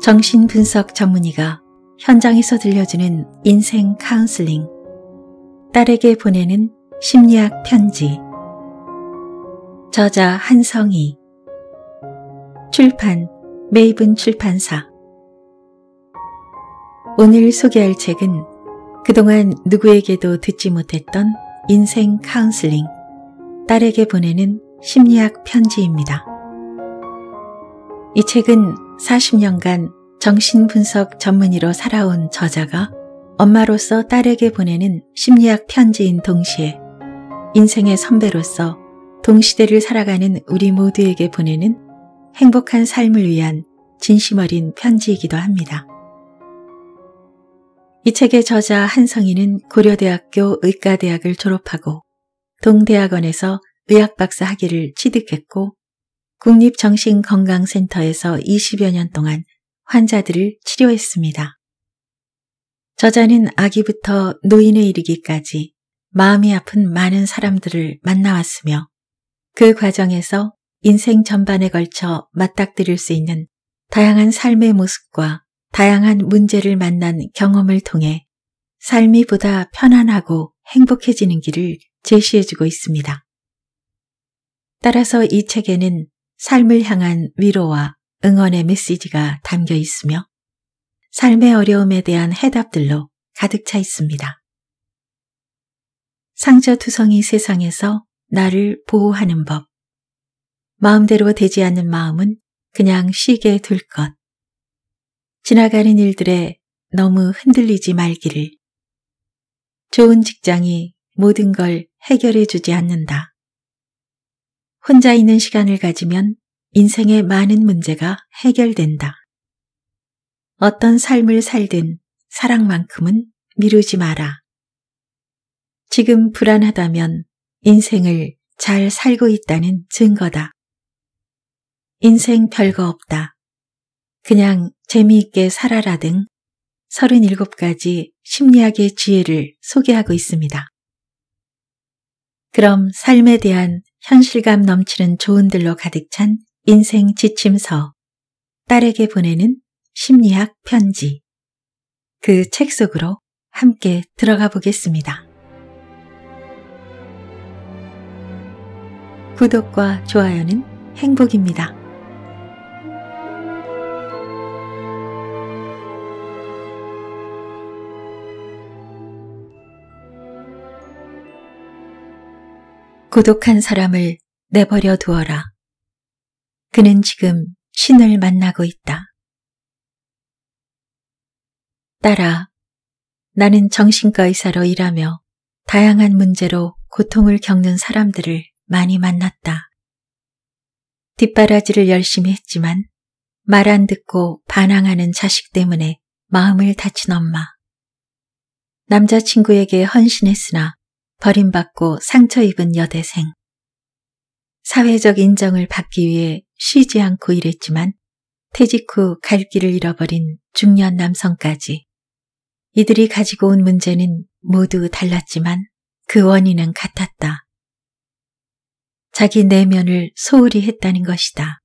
정신분석 전문의가 현장에서 들려주는 인생 카운슬링, 딸에게 보내는 심리학 편지, 저자 한성희, 출판 메이븐 출판사. 오늘 소개할 책은 그동안 누구에게도 듣지 못했던 인생 카운슬링, 딸에게 보내는 심리학 편지입니다. 이 책은 40년간 정신분석 전문의로 살아온 저자가 엄마로서 딸에게 보내는 심리학 편지인 동시에 인생의 선배로서 동시대를 살아가는 우리 모두에게 보내는 행복한 삶을 위한 진심 어린 편지이기도 합니다. 이 책의 저자 한성희는 고려대학교 의과대학을 졸업하고 동대학원에서 의학박사 학위를 취득했고 국립정신건강센터에서 20여 년 동안 환자들을 치료했습니다. 저자는 아기부터 노인에 이르기까지 마음이 아픈 많은 사람들을 만나왔으며 그 과정에서 인생 전반에 걸쳐 맞닥뜨릴 수 있는 다양한 삶의 모습과 다양한 문제를 만난 경험을 통해 삶이 보다 편안하고 행복해지는 길을 제시해주고 있습니다. 따라서 이 책에는 삶을 향한 위로와 응원의 메시지가 담겨 있으며 삶의 어려움에 대한 해답들로 가득 차 있습니다. 상처투성이 세상에서 나를 보호하는 법 마음대로 되지 않는 마음은 그냥 쉬게 둘 것. 지나가는 일들에 너무 흔들리지 말기를. 좋은 직장이 모든 걸 해결해 주지 않는다. 혼자 있는 시간을 가지면 인생의 많은 문제가 해결된다. 어떤 삶을 살든 사랑만큼은 미루지 마라. 지금 불안하다면 인생을 잘 살고 있다는 증거다. 인생 별거 없다. 그냥 재미있게 살아라 등 37가지 심리학의 지혜를 소개하고 있습니다. 그럼 삶에 대한 현실감 넘치는 조언들로 가득 찬 인생 지침서, 딸에게 보내는 심리학 편지. 그 책 속으로 함께 들어가 보겠습니다. 구독과 좋아요는 행복입니다. 고독한 사람을 내버려 두어라. 그는 지금 신을 만나고 있다. 따라 나는 정신과 의사로 일하며 다양한 문제로 고통을 겪는 사람들을 많이 만났다. 뒷바라지를 열심히 했지만 말 안 듣고 반항하는 자식 때문에 마음을 다친 엄마. 남자친구에게 헌신했으나 버림받고 상처 입은 여대생. 사회적 인정을 받기 위해 쉬지 않고 일했지만 퇴직 후 갈 길을 잃어버린 중년 남성까지 이들이 가지고 온 문제는 모두 달랐지만 그 원인은 같았다. 자기 내면을 소홀히 했다는 것이다.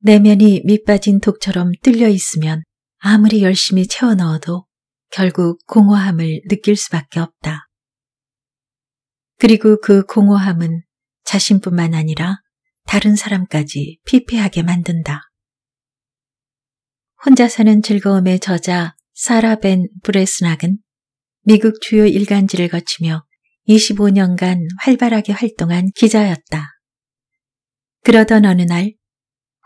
내면이 밑빠진 독처럼 뚫려 있으면 아무리 열심히 채워 넣어도 결국 공허함을 느낄 수밖에 없다. 그리고 그 공허함은 자신뿐만 아니라 다른 사람까지 피폐하게 만든다. 혼자 사는 즐거움의 저자 사라 벤 브레스낙은 미국 주요 일간지를 거치며 25년간 활발하게 활동한 기자였다. 그러던 어느 날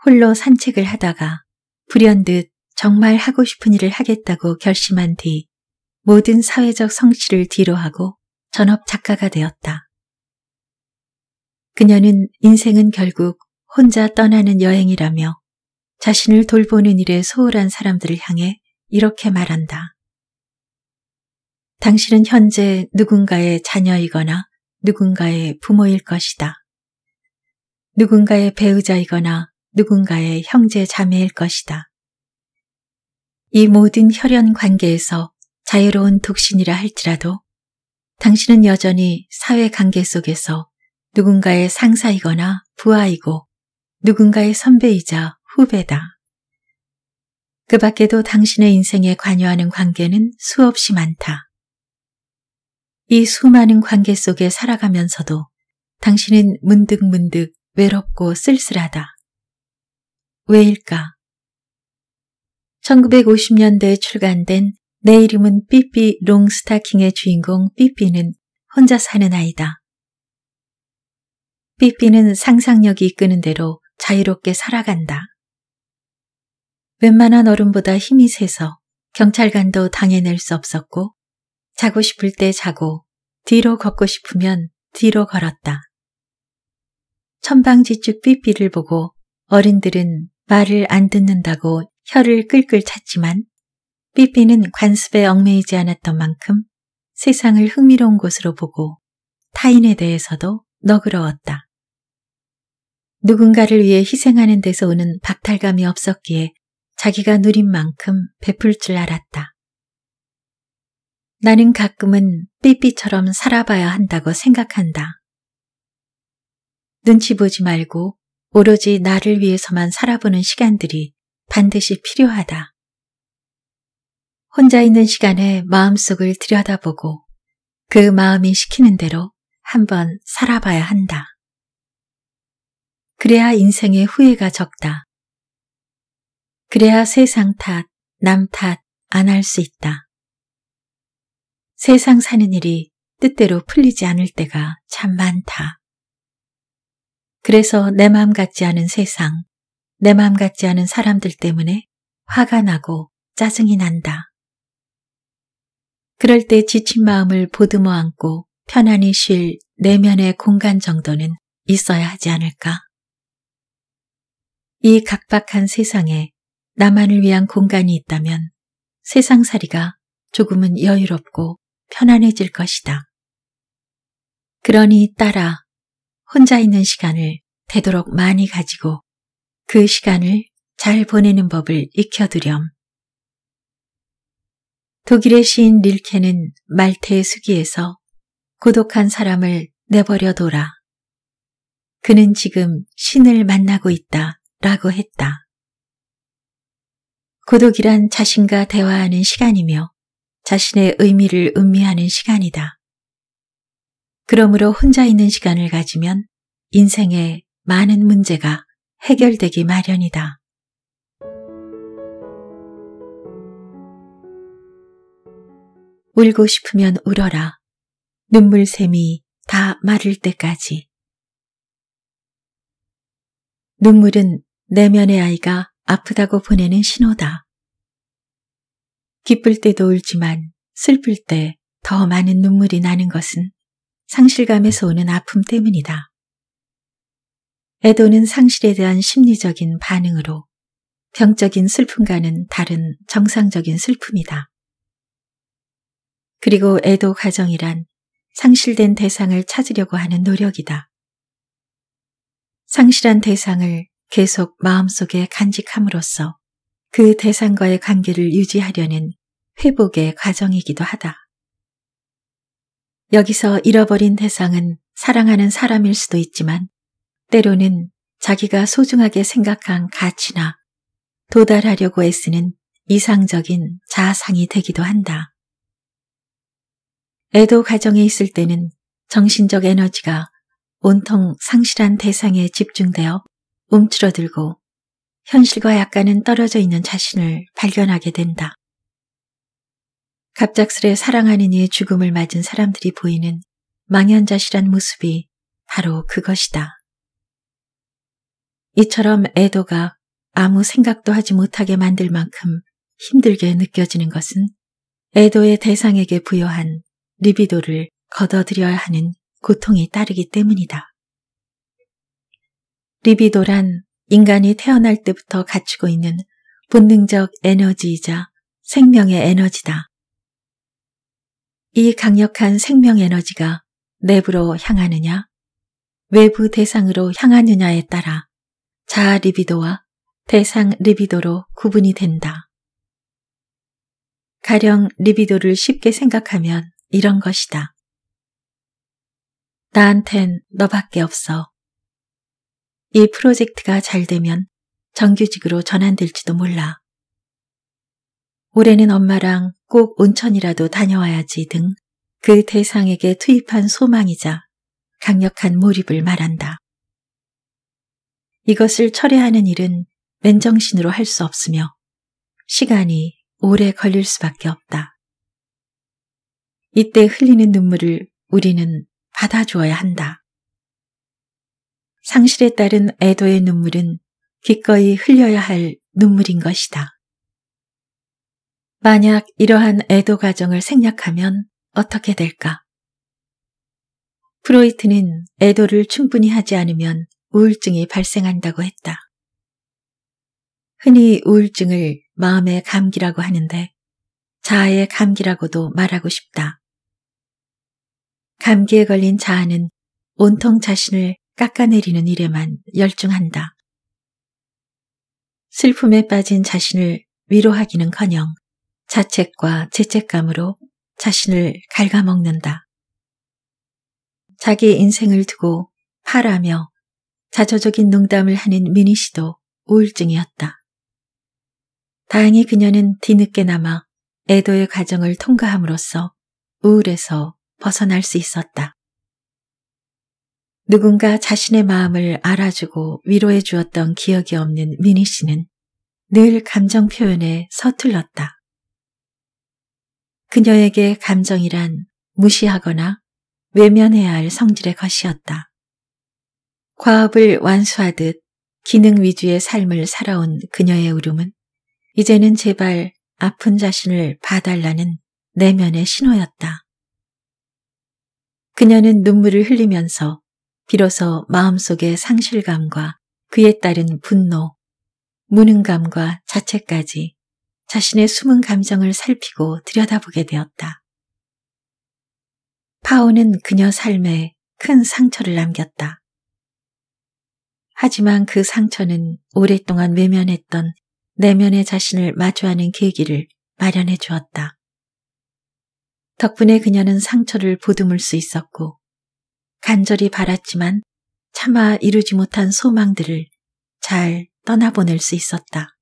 홀로 산책을 하다가 불현듯 정말 하고 싶은 일을 하겠다고 결심한 뒤 모든 사회적 성취를 뒤로하고 전업 작가가 되었다. 그녀는 인생은 결국 혼자 떠나는 여행이라며 자신을 돌보는 일에 소홀한 사람들을 향해 이렇게 말한다. 당신은 현재 누군가의 자녀이거나 누군가의 부모일 것이다. 누군가의 배우자이거나 누군가의 형제 자매일 것이다. 이 모든 혈연 관계에서 자유로운 독신이라 할지라도 당신은 여전히 사회 관계 속에서 누군가의 상사이거나 부하이고 누군가의 선배이자 후배다. 그 밖에도 당신의 인생에 관여하는 관계는 수없이 많다. 이 수많은 관계 속에 살아가면서도 당신은 문득문득 외롭고 쓸쓸하다. 왜일까? 1950년대에 출간된 내 이름은 삐삐 롱스타킹의 주인공 삐삐는 혼자 사는 아이다. 삐삐는 상상력이 이끄는 대로 자유롭게 살아간다. 웬만한 어른보다 힘이 세서 경찰관도 당해낼 수 없었고 자고 싶을 때 자고 뒤로 걷고 싶으면 뒤로 걸었다. 천방지축 삐삐를 보고 어른들은 말을 안 듣는다고 혀를 끌끌 찼지만 삐삐는 관습에 얽매이지 않았던 만큼 세상을 흥미로운 곳으로 보고 타인에 대해서도 너그러웠다. 누군가를 위해 희생하는 데서 오는 박탈감이 없었기에 자기가 누린 만큼 베풀 줄 알았다. 나는 가끔은 삐삐처럼 살아봐야 한다고 생각한다. 눈치 보지 말고 오로지 나를 위해서만 살아보는 시간들이 반드시 필요하다. 혼자 있는 시간에 마음속을 들여다보고 그 마음이 시키는 대로 한번 살아봐야 한다. 그래야 인생의 후회가 적다. 그래야 세상 탓, 남 탓 안 할 수 있다. 세상 사는 일이 뜻대로 풀리지 않을 때가 참 많다. 그래서 내 마음 같지 않은 세상, 내 마음 같지 않은 사람들 때문에 화가 나고 짜증이 난다. 그럴 때 지친 마음을 보듬어 안고 편안히 쉴 내면의 공간 정도는 있어야 하지 않을까. 이 각박한 세상에 나만을 위한 공간이 있다면 세상살이가 조금은 여유롭고 편안해질 것이다. 그러니 따라 혼자 있는 시간을 되도록 많이 가지고 그 시간을 잘 보내는 법을 익혀두렴. 독일의 시인 릴케는 말태의 수기에서 고독한 사람을 내버려 둬라. 그는 지금 신을 만나고 있다 라고 했다. 고독이란 자신과 대화하는 시간이며 자신의 의미를 음미하는 시간이다. 그러므로 혼자 있는 시간을 가지면 인생에 많은 문제가 해결되기 마련이다. 울고 싶으면 울어라. 눈물샘이 다 마를 때까지. 눈물은 내면의 아이가 아프다고 보내는 신호다. 기쁠 때도 울지만 슬플 때 더 많은 눈물이 나는 것은 상실감에서 오는 아픔 때문이다. 애도는 상실에 대한 심리적인 반응으로 병적인 슬픔과는 다른 정상적인 슬픔이다. 그리고 애도 가정이란 상실된 대상을 찾으려고 하는 노력이다. 상실한 대상을 계속 마음속에 간직함으로써 그 대상과의 관계를 유지하려는 회복의 과정이기도 하다. 여기서 잃어버린 대상은 사랑하는 사람일 수도 있지만 때로는 자기가 소중하게 생각한 가치나 도달하려고 애쓰는 이상적인 자상이 되기도 한다. 애도 가정에 있을 때는 정신적 에너지가 온통 상실한 대상에 집중되어 움츠러들고 현실과 약간은 떨어져 있는 자신을 발견하게 된다. 갑작스레 사랑하는 이의 죽음을 맞은 사람들이 보이는 망연자실한 모습이 바로 그것이다. 이처럼 애도가 아무 생각도 하지 못하게 만들 만큼 힘들게 느껴지는 것은 애도의 대상에게 부여한 리비도를 걷어들여야 하는 고통이 따르기 때문이다. 리비도란 인간이 태어날 때부터 갖추고 있는 본능적 에너지이자 생명의 에너지다. 이 강력한 생명 에너지가 내부로 향하느냐, 외부 대상으로 향하느냐에 따라 자아 리비도와 대상 리비도로 구분이 된다. 가령 리비도를 쉽게 생각하면 이런 것이다. 나한텐 너밖에 없어. 이 프로젝트가 잘 되면 정규직으로 전환될지도 몰라. 올해는 엄마랑 꼭 온천이라도 다녀와야지 등 그 대상에게 투입한 소망이자 강력한 몰입을 말한다. 이것을 철회하는 일은 맨정신으로 할 수 없으며 시간이 오래 걸릴 수밖에 없다. 이때 흘리는 눈물을 우리는 받아주어야 한다. 상실에 따른 애도의 눈물은 기꺼이 흘려야 할 눈물인 것이다. 만약 이러한 애도 과정을 생략하면 어떻게 될까? 프로이트는 애도를 충분히 하지 않으면 우울증이 발생한다고 했다. 흔히 우울증을 마음의 감기라고 하는데 자아의 감기라고도 말하고 싶다. 감기에 걸린 자아는 온통 자신을 깎아내리는 일에만 열중한다. 슬픔에 빠진 자신을 위로하기는커녕 자책과 죄책감으로 자신을 갉아먹는다. 자기 인생을 두고 파라며 자조적인 농담을 하는 미니 씨도 우울증이었다. 다행히 그녀는 뒤늦게나마 애도의 과정을 통과함으로써 우울에서 벗어날 수 있었다. 누군가 자신의 마음을 알아주고 위로해 주었던 기억이 없는 미니 씨는 늘 감정 표현에 서툴렀다. 그녀에게 감정이란 무시하거나 외면해야 할 성질의 것이었다. 과업을 완수하듯 기능 위주의 삶을 살아온 그녀의 울음은 이제는 제발 아픈 자신을 봐달라는 내면의 신호였다. 그녀는 눈물을 흘리면서 비로소 마음속의 상실감과 그에 따른 분노, 무능감과 자책까지 자신의 숨은 감정을 살피고 들여다보게 되었다. 파오는 그녀 삶에 큰 상처를 남겼다. 하지만 그 상처는 오랫동안 외면했던 내면의 자신을 마주하는 계기를 마련해 주었다. 덕분에 그녀는 상처를 보듬을 수 있었고 간절히 바랐지만 차마 이루지 못한 소망들을 잘 떠나보낼 수 있었다.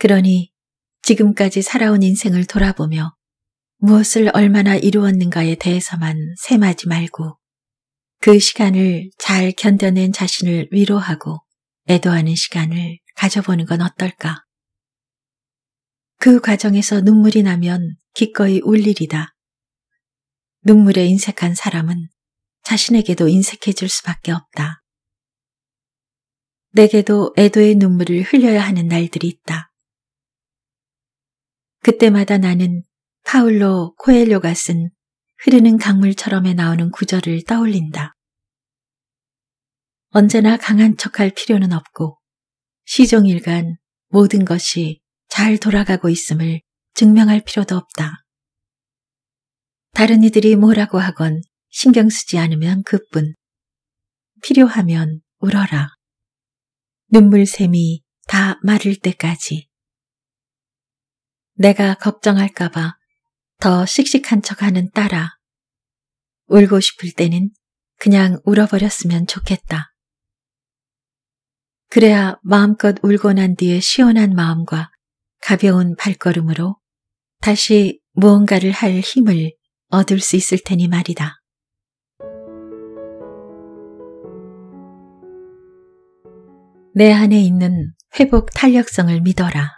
그러니 지금까지 살아온 인생을 돌아보며 무엇을 얼마나 이루었는가에 대해서만 셈하지 말고 그 시간을 잘 견뎌낸 자신을 위로하고 애도하는 시간을 가져보는 건 어떨까? 그 과정에서 눈물이 나면 기꺼이 울리리다. 눈물에 인색한 사람은 자신에게도 인색해질 수밖에 없다. 내게도 애도의 눈물을 흘려야 하는 날들이 있다. 그때마다 나는 파울로 코엘료가 쓴 흐르는 강물처럼에 나오는 구절을 떠올린다. 언제나 강한 척할 필요는 없고 시종일간 모든 것이 잘 돌아가고 있음을 증명할 필요도 없다. 다른 이들이 뭐라고 하건 신경 쓰지 않으면 그뿐. 필요하면 울어라. 눈물샘이 다 마를 때까지. 내가 걱정할까봐 더 씩씩한 척 하는 딸아. 울고 싶을 때는 그냥 울어버렸으면 좋겠다. 그래야 마음껏 울고 난 뒤에 시원한 마음과 가벼운 발걸음으로 다시 무언가를 할 힘을 얻을 수 있을 테니 말이다. 내 안에 있는 회복 탄력성을 믿어라.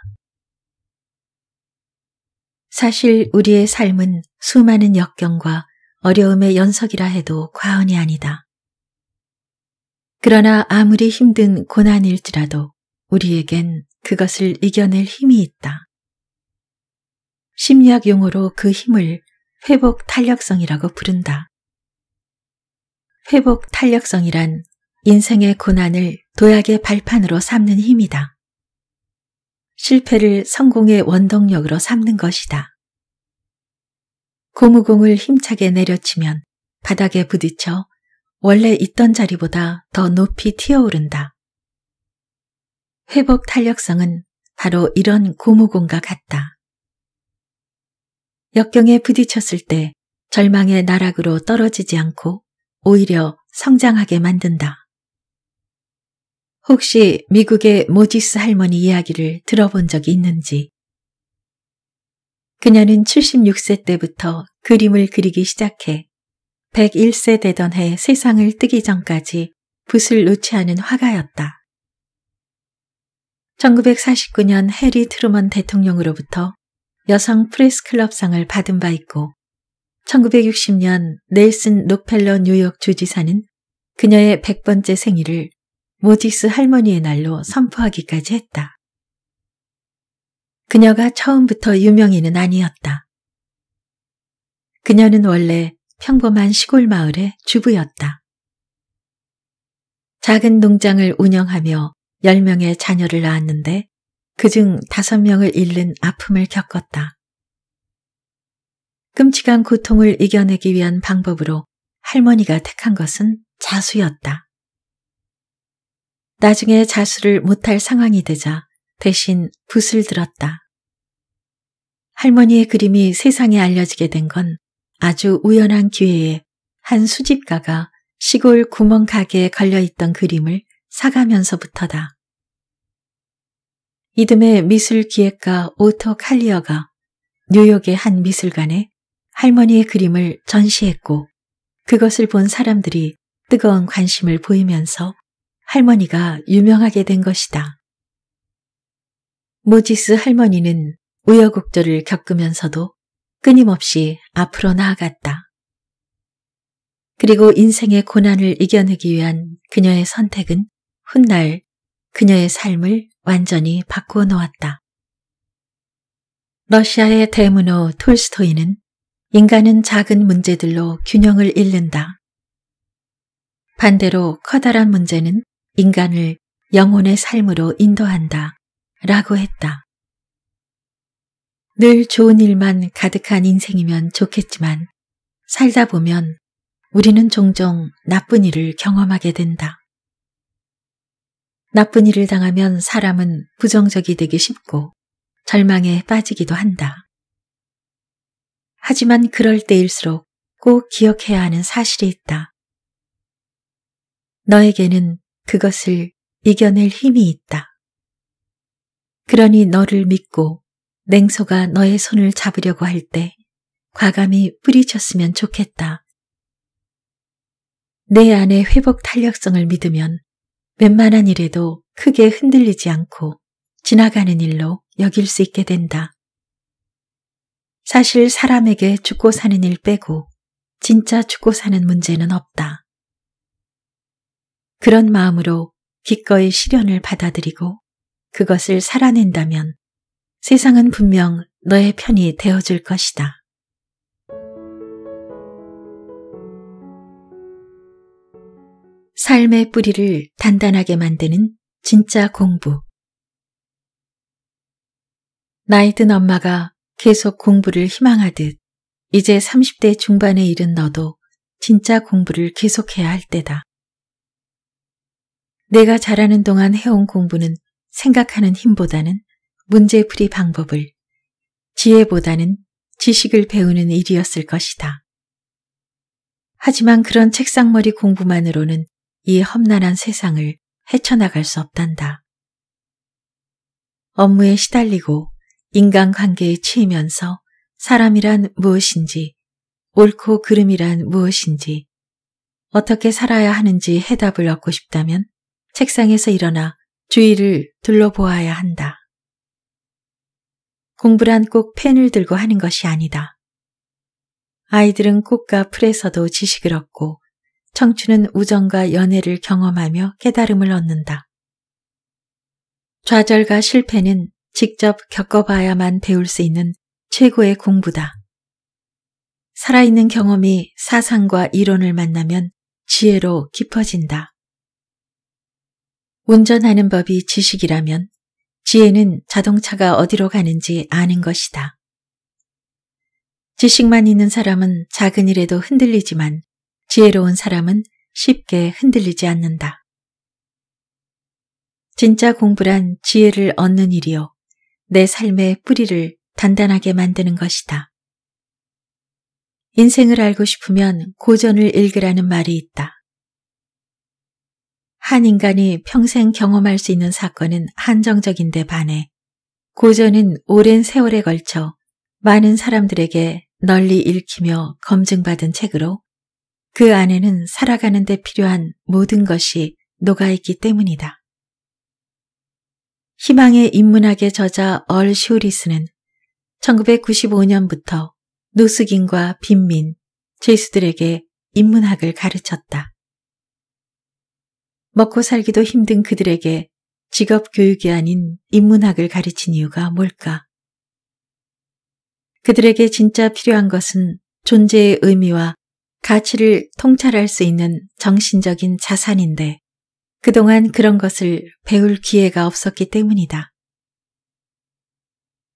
사실 우리의 삶은 수많은 역경과 어려움의 연속이라 해도 과언이 아니다. 그러나 아무리 힘든 고난일지라도 우리에겐 그것을 이겨낼 힘이 있다. 심리학 용어로 그 힘을 회복 탄력성이라고 부른다. 회복 탄력성이란 인생의 고난을 도약의 발판으로 삼는 힘이다. 실패를 성공의 원동력으로 삼는 것이다. 고무공을 힘차게 내려치면 바닥에 부딪혀 원래 있던 자리보다 더 높이 튀어오른다. 회복 탄력성은 바로 이런 고무공과 같다. 역경에 부딪혔을 때 절망의 나락으로 떨어지지 않고 오히려 성장하게 만든다. 혹시 미국의 모지스 할머니 이야기를 들어본 적이 있는지? 그녀는 76세 때부터 그림을 그리기 시작해 101세 되던 해 세상을 뜨기 전까지 붓을 놓지 않은 화가였다. 1949년 해리 트루먼 대통령으로부터 여성 프레스클럽상을 받은 바 있고 1960년 넬슨 록펠러 뉴욕 주지사는 그녀의 100번째 생일을 모직스 할머니의 날로 선포하기까지 했다. 그녀가 처음부터 유명인은 아니었다. 그녀는 원래 평범한 시골 마을의 주부였다. 작은 농장을 운영하며 10명의 자녀를 낳았는데 그중 다섯 명을 잃는 아픔을 겪었다. 끔찍한 고통을 이겨내기 위한 방법으로 할머니가 택한 것은 자수였다. 나중에 자수를 못할 상황이 되자 대신 붓을 들었다. 할머니의 그림이 세상에 알려지게 된 건 아주 우연한 기회에 한 수집가가 시골 구멍가게에 걸려있던 그림을 사가면서부터다. 이듬해 미술 기획가 오토 칼리어가 뉴욕의 한 미술관에 할머니의 그림을 전시했고 그것을 본 사람들이 뜨거운 관심을 보이면서 할머니가 유명하게 된 것이다. 모지스 할머니는 우여곡절을 겪으면서도 끊임없이 앞으로 나아갔다. 그리고 인생의 고난을 이겨내기 위한 그녀의 선택은 훗날 그녀의 삶을 완전히 바꾸어 놓았다. 러시아의 대문호 톨스토이는 인간은 작은 문제들로 균형을 잃는다. 반대로 커다란 문제는 인간을 영혼의 삶으로 인도한다. 라고 했다. 늘 좋은 일만 가득한 인생이면 좋겠지만 살다 보면 우리는 종종 나쁜 일을 경험하게 된다. 나쁜 일을 당하면 사람은 부정적이 되기 쉽고 절망에 빠지기도 한다. 하지만 그럴 때일수록 꼭 기억해야 하는 사실이 있다. 너에게는 그것을 이겨낼 힘이 있다. 그러니 너를 믿고 냉소가 너의 손을 잡으려고 할 때 과감히 뿌리쳤으면 좋겠다. 내 안의 회복 탄력성을 믿으면 웬만한 일에도 크게 흔들리지 않고 지나가는 일로 여길 수 있게 된다. 사실 사람에게 죽고 사는 일 빼고 진짜 죽고 사는 문제는 없다. 그런 마음으로 기꺼이 시련을 받아들이고 그것을 살아낸다면 세상은 분명 너의 편이 되어줄 것이다. 삶의 뿌리를 단단하게 만드는 진짜 공부. 나이든 엄마가 계속 공부를 희망하듯 이제 30대 중반에 이른 너도 진짜 공부를 계속해야 할 때다. 내가 자라는 동안 해온 공부는 생각하는 힘보다는 문제풀이 방법을, 지혜보다는 지식을 배우는 일이었을 것이다. 하지만 그런 책상머리 공부만으로는 이 험난한 세상을 헤쳐나갈 수 없단다. 업무에 시달리고 인간관계에 치이면서 사람이란 무엇인지, 옳고 그름이란 무엇인지, 어떻게 살아야 하는지 해답을 얻고 싶다면 책상에서 일어나 주위를 둘러보아야 한다. 공부란 꼭 펜을 들고 하는 것이 아니다. 아이들은 꽃과 풀에서도 지식을 얻고 청춘은 우정과 연애를 경험하며 깨달음을 얻는다. 좌절과 실패는 직접 겪어봐야만 배울 수 있는 최고의 공부다. 살아있는 경험이 사상과 이론을 만나면 지혜로 깊어진다. 운전하는 법이 지식이라면 지혜는 자동차가 어디로 가는지 아는 것이다. 지식만 있는 사람은 작은 일에도 흔들리지만 지혜로운 사람은 쉽게 흔들리지 않는다. 진짜 공부란 지혜를 얻는 일이요. 내 삶의 뿌리를 단단하게 만드는 것이다. 인생을 알고 싶으면 고전을 읽으라는 말이 있다. 한 인간이 평생 경험할 수 있는 사건은 한정적인데 반해 고전은 오랜 세월에 걸쳐 많은 사람들에게 널리 읽히며 검증받은 책으로 그 안에는 살아가는 데 필요한 모든 것이 녹아있기 때문이다. 희망의 인문학의 저자 얼 슈리스는 1995년부터 노숙인과 빈민, 죄수들에게 인문학을 가르쳤다. 먹고 살기도 힘든 그들에게 직업 교육이 아닌 인문학을 가르친 이유가 뭘까? 그들에게 진짜 필요한 것은 존재의 의미와 가치를 통찰할 수 있는 정신적인 자산인데 그동안 그런 것을 배울 기회가 없었기 때문이다.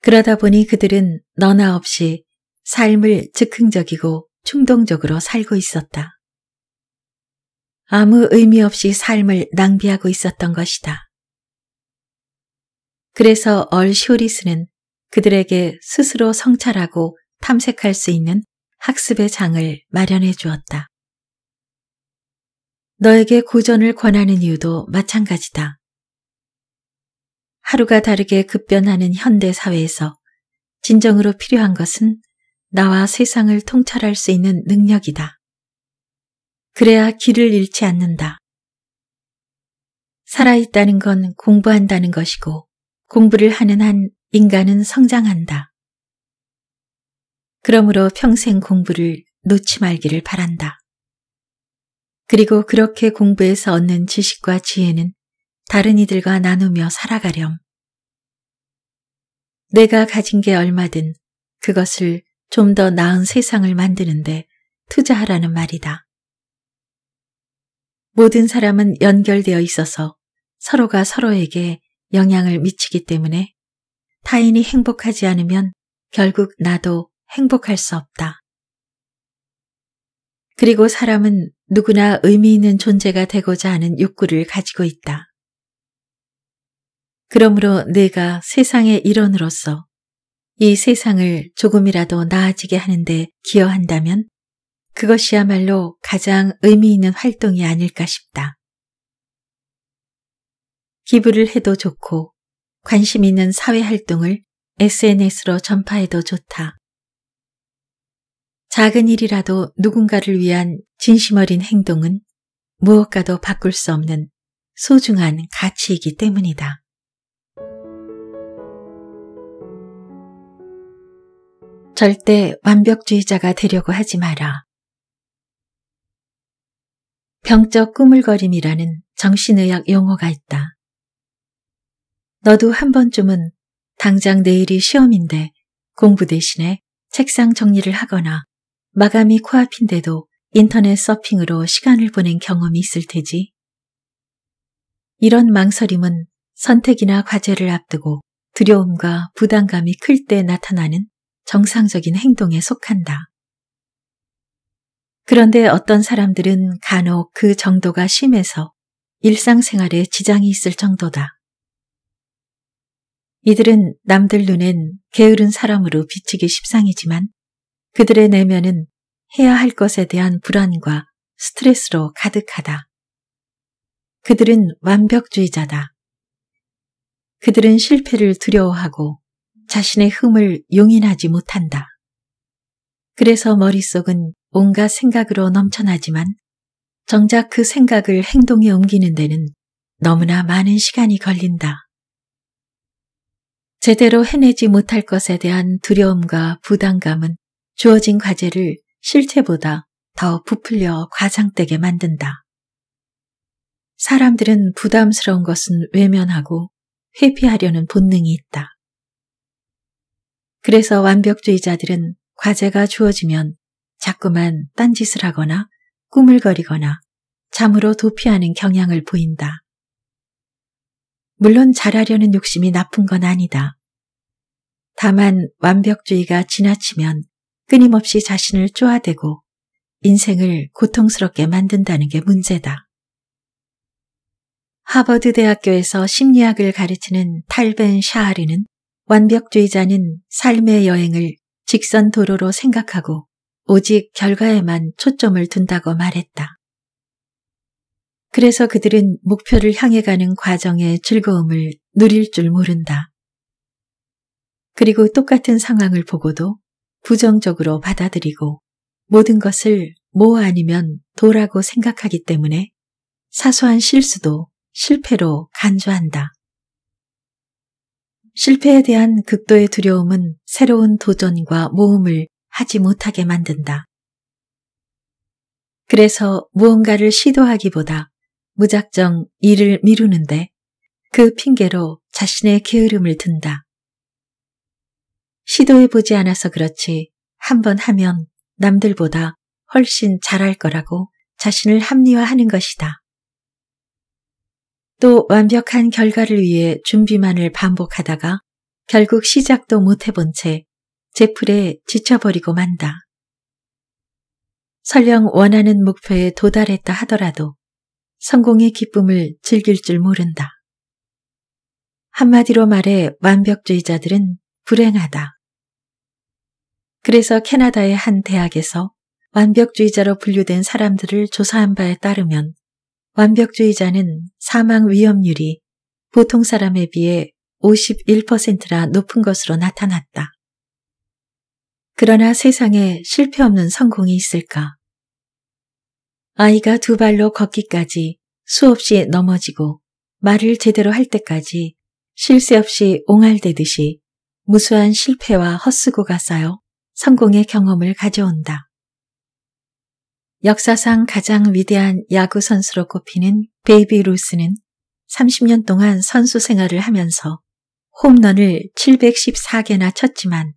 그러다 보니 그들은 너나 없이 삶을 즉흥적이고 충동적으로 살고 있었다. 아무 의미 없이 삶을 낭비하고 있었던 것이다. 그래서 얼 쇼리스는 그들에게 스스로 성찰하고 탐색할 수 있는 학습의 장을 마련해 주었다. 너에게 고전을 권하는 이유도 마찬가지다. 하루가 다르게 급변하는 현대 사회에서 진정으로 필요한 것은 나와 세상을 통찰할 수 있는 능력이다. 그래야 길을 잃지 않는다. 살아있다는 건 공부한다는 것이고 공부를 하는 한 인간은 성장한다. 그러므로 평생 공부를 놓지 말기를 바란다. 그리고 그렇게 공부해서 얻는 지식과 지혜는 다른 이들과 나누며 살아가렴. 내가 가진 게 얼마든 그것을 좀 더 나은 세상을 만드는데 투자하라는 말이다. 모든 사람은 연결되어 있어서 서로가 서로에게 영향을 미치기 때문에 타인이 행복하지 않으면 결국 나도 행복할 수 없다. 그리고 사람은 누구나 의미 있는 존재가 되고자 하는 욕구를 가지고 있다. 그러므로 내가 세상의 일원으로서 이 세상을 조금이라도 나아지게 하는데 기여한다면 그것이야말로 가장 의미 있는 활동이 아닐까 싶다. 기부를 해도 좋고 관심 있는 사회 활동을 SNS로 전파해도 좋다. 작은 일이라도 누군가를 위한 진심 어린 행동은 무엇과도 바꿀 수 없는 소중한 가치이기 때문이다. 절대 완벽주의자가 되려고 하지 마라. 병적 꾸물거림이라는 정신의학 용어가 있다. 너도 한 번쯤은 당장 내일이 시험인데 공부 대신에 책상 정리를 하거나 마감이 코앞인데도 인터넷 서핑으로 시간을 보낸 경험이 있을 테지. 이런 망설임은 선택이나 과제를 앞두고 두려움과 부담감이 클 때 나타나는 정상적인 행동에 속한다. 그런데 어떤 사람들은 간혹 그 정도가 심해서 일상생활에 지장이 있을 정도다. 이들은 남들 눈엔 게으른 사람으로 비치기 십상이지만 그들의 내면은 해야 할 것에 대한 불안과 스트레스로 가득하다. 그들은 완벽주의자다. 그들은 실패를 두려워하고 자신의 흠을 용인하지 못한다. 그래서 머릿속은 온갖 생각으로 넘쳐나지만 정작 그 생각을 행동에 옮기는 데는 너무나 많은 시간이 걸린다. 제대로 해내지 못할 것에 대한 두려움과 부담감은 주어진 과제를 실체보다 더 부풀려 과장되게 만든다. 사람들은 부담스러운 것은 외면하고 회피하려는 본능이 있다. 그래서 완벽주의자들은 과제가 주어지면 자꾸만 딴짓을 하거나 꾸물거리거나 잠으로 도피하는 경향을 보인다. 물론 잘하려는 욕심이 나쁜 건 아니다. 다만 완벽주의가 지나치면 끊임없이 자신을 쪼아대고 인생을 고통스럽게 만든다는 게 문제다. 하버드 대학교에서 심리학을 가르치는 탈벤 샤하리는 완벽주의자는 삶의 여행을 직선 도로로 생각하고 오직 결과에만 초점을 둔다고 말했다. 그래서 그들은 목표를 향해 가는 과정의 즐거움을 누릴 줄 모른다. 그리고 똑같은 상황을 보고도 부정적으로 받아들이고 모든 것을 뭐 아니면 도라고 생각하기 때문에 사소한 실수도 실패로 간주한다. 실패에 대한 극도의 두려움은 새로운 도전과 모험을 하지 못하게 만든다. 그래서 무언가를 시도하기보다 무작정 일을 미루는데 그 핑계로 자신의 게으름을 든다. 시도해보지 않아서 그렇지 한번 하면 남들보다 훨씬 잘할 거라고 자신을 합리화하는 것이다. 또 완벽한 결과를 위해 준비만을 반복하다가 결국 시작도 못해본 채 제풀에 지쳐버리고 만다. 설령 원하는 목표에 도달했다 하더라도 성공의 기쁨을 즐길 줄 모른다. 한마디로 말해 완벽주의자들은 불행하다. 그래서 캐나다의 한 대학에서 완벽주의자로 분류된 사람들을 조사한 바에 따르면 완벽주의자는 사망 위험률이 보통 사람에 비해 51%라 높은 것으로 나타났다. 그러나 세상에 실패 없는 성공이 있을까? 아이가 두 발로 걷기까지 수없이 넘어지고 말을 제대로 할 때까지 쉴새 없이 옹알대듯이 무수한 실패와 헛수고가 쌓여 성공의 경험을 가져온다. 역사상 가장 위대한 야구 선수로 꼽히는 베이비 루스는 30년 동안 선수 생활을 하면서 홈런을 714개나 쳤지만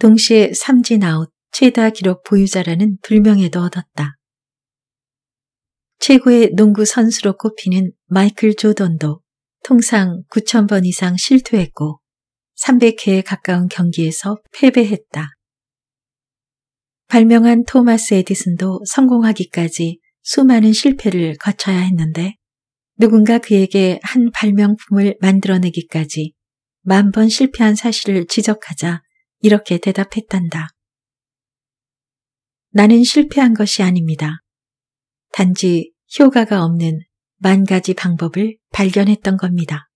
동시에 삼진아웃 최다 기록 보유자라는 불명예도 얻었다. 최고의 농구 선수로 꼽히는 마이클 조던도 통상 9,000번 이상 실투했고 300회에 가까운 경기에서 패배했다. 발명한 토마스 에디슨도 성공하기까지 수많은 실패를 거쳐야 했는데 누군가 그에게 한 발명품을 만들어내기까지 만 번 실패한 사실을 지적하자 이렇게 대답했단다. 나는 실패한 것이 아닙니다. 단지 효과가 없는 만 가지 방법을 발견했던 겁니다.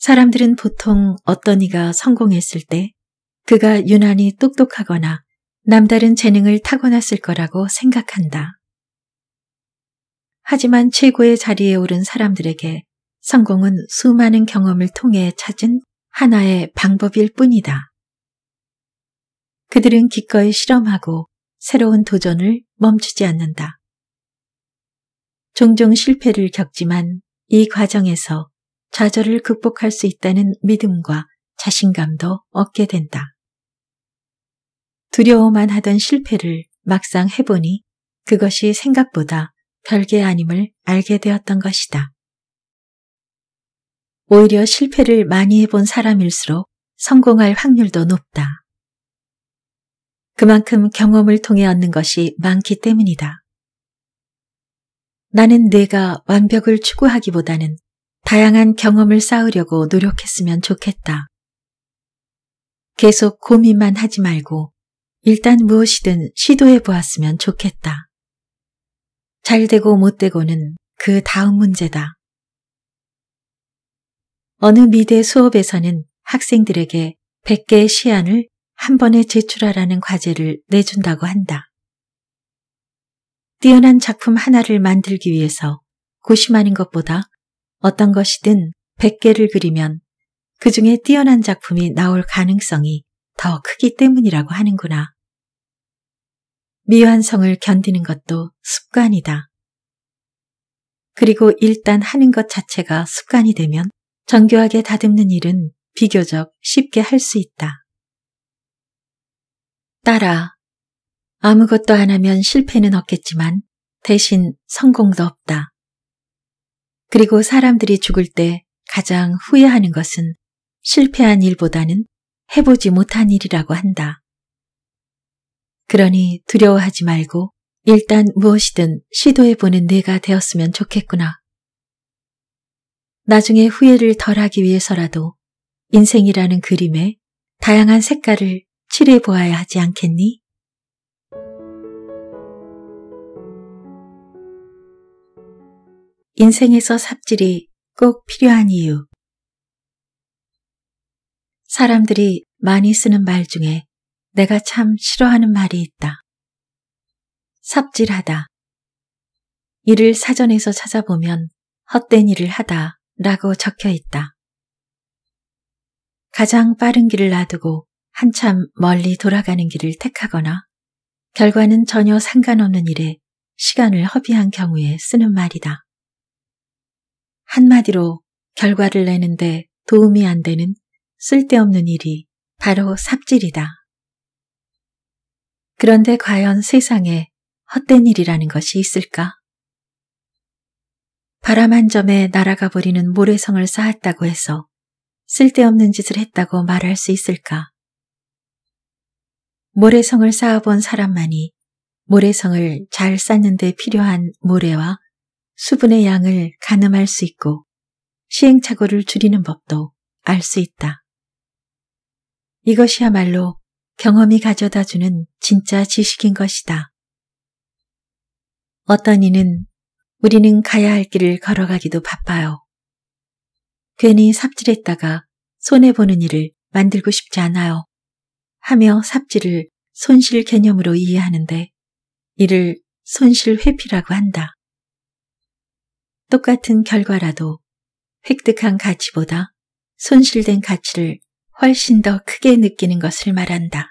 사람들은 보통 어떤 이가 성공했을 때 그가 유난히 똑똑하거나 남다른 재능을 타고났을 거라고 생각한다. 하지만 최고의 자리에 오른 사람들에게 성공은 수많은 경험을 통해 찾은 하나의 방법일 뿐이다. 그들은 기꺼이 실험하고 새로운 도전을 멈추지 않는다. 종종 실패를 겪지만 이 과정에서 좌절을 극복할 수 있다는 믿음과 자신감도 얻게 된다. 두려워만 하던 실패를 막상 해보니 그것이 생각보다 별게 아님을 알게 되었던 것이다. 오히려 실패를 많이 해본 사람일수록 성공할 확률도 높다. 그만큼 경험을 통해 얻는 것이 많기 때문이다. 나는 내가 완벽을 추구하기보다는 다양한 경험을 쌓으려고 노력했으면 좋겠다. 계속 고민만 하지 말고 일단 무엇이든 시도해 보았으면 좋겠다. 잘 되고 못 되고는 그 다음 문제다. 어느 미대 수업에서는 학생들에게 100개의 시안을 한 번에 제출하라는 과제를 내준다고 한다. 뛰어난 작품 하나를 만들기 위해서 고심하는 것보다 어떤 것이든 100개를 그리면 그 중에 뛰어난 작품이 나올 가능성이 더 크기 때문이라고 하는구나. 미완성을 견디는 것도 습관이다. 그리고 일단 하는 것 자체가 습관이 되면 정교하게 다듬는 일은 비교적 쉽게 할 수 있다. 따라 아무것도 안 하면 실패는 없겠지만 대신 성공도 없다. 그리고 사람들이 죽을 때 가장 후회하는 것은 실패한 일보다는 해보지 못한 일이라고 한다. 그러니 두려워하지 말고 일단 무엇이든 시도해보는 내가 되었으면 좋겠구나. 나중에 후회를 덜하기 위해서라도 인생이라는 그림에 다양한 색깔을 칠해보아야 하지 않겠니? 인생에서 삽질이 꼭 필요한 이유. 사람들이 많이 쓰는 말 중에 내가 참 싫어하는 말이 있다. 삽질하다. 이를 사전에서 찾아보면 헛된 일을 하다 라고 적혀 있다. 가장 빠른 길을 놔두고 한참 멀리 돌아가는 길을 택하거나 결과는 전혀 상관없는 일에 시간을 허비한 경우에 쓰는 말이다. 한마디로 결과를 내는데 도움이 안 되는 쓸데없는 일이 바로 삽질이다. 그런데 과연 세상에 헛된 일이라는 것이 있을까? 바람 한 점에 날아가 버리는 모래성을 쌓았다고 해서 쓸데없는 짓을 했다고 말할 수 있을까? 모래성을 쌓아본 사람만이 모래성을 잘 쌓는 데 필요한 모래와 수분의 양을 가늠할 수 있고 시행착오를 줄이는 법도 알 수 있다. 이것이야말로 경험이 가져다 주는 진짜 지식인 것이다. 어떤 이는 우리는 가야 할 길을 걸어가기도 바빠요. 괜히 삽질했다가 손해보는 일을 만들고 싶지 않아요. 하며 삽질을 손실 개념으로 이해하는데 이를 손실 회피라고 한다. 똑같은 결과라도 획득한 가치보다 손실된 가치를 훨씬 더 크게 느끼는 것을 말한다.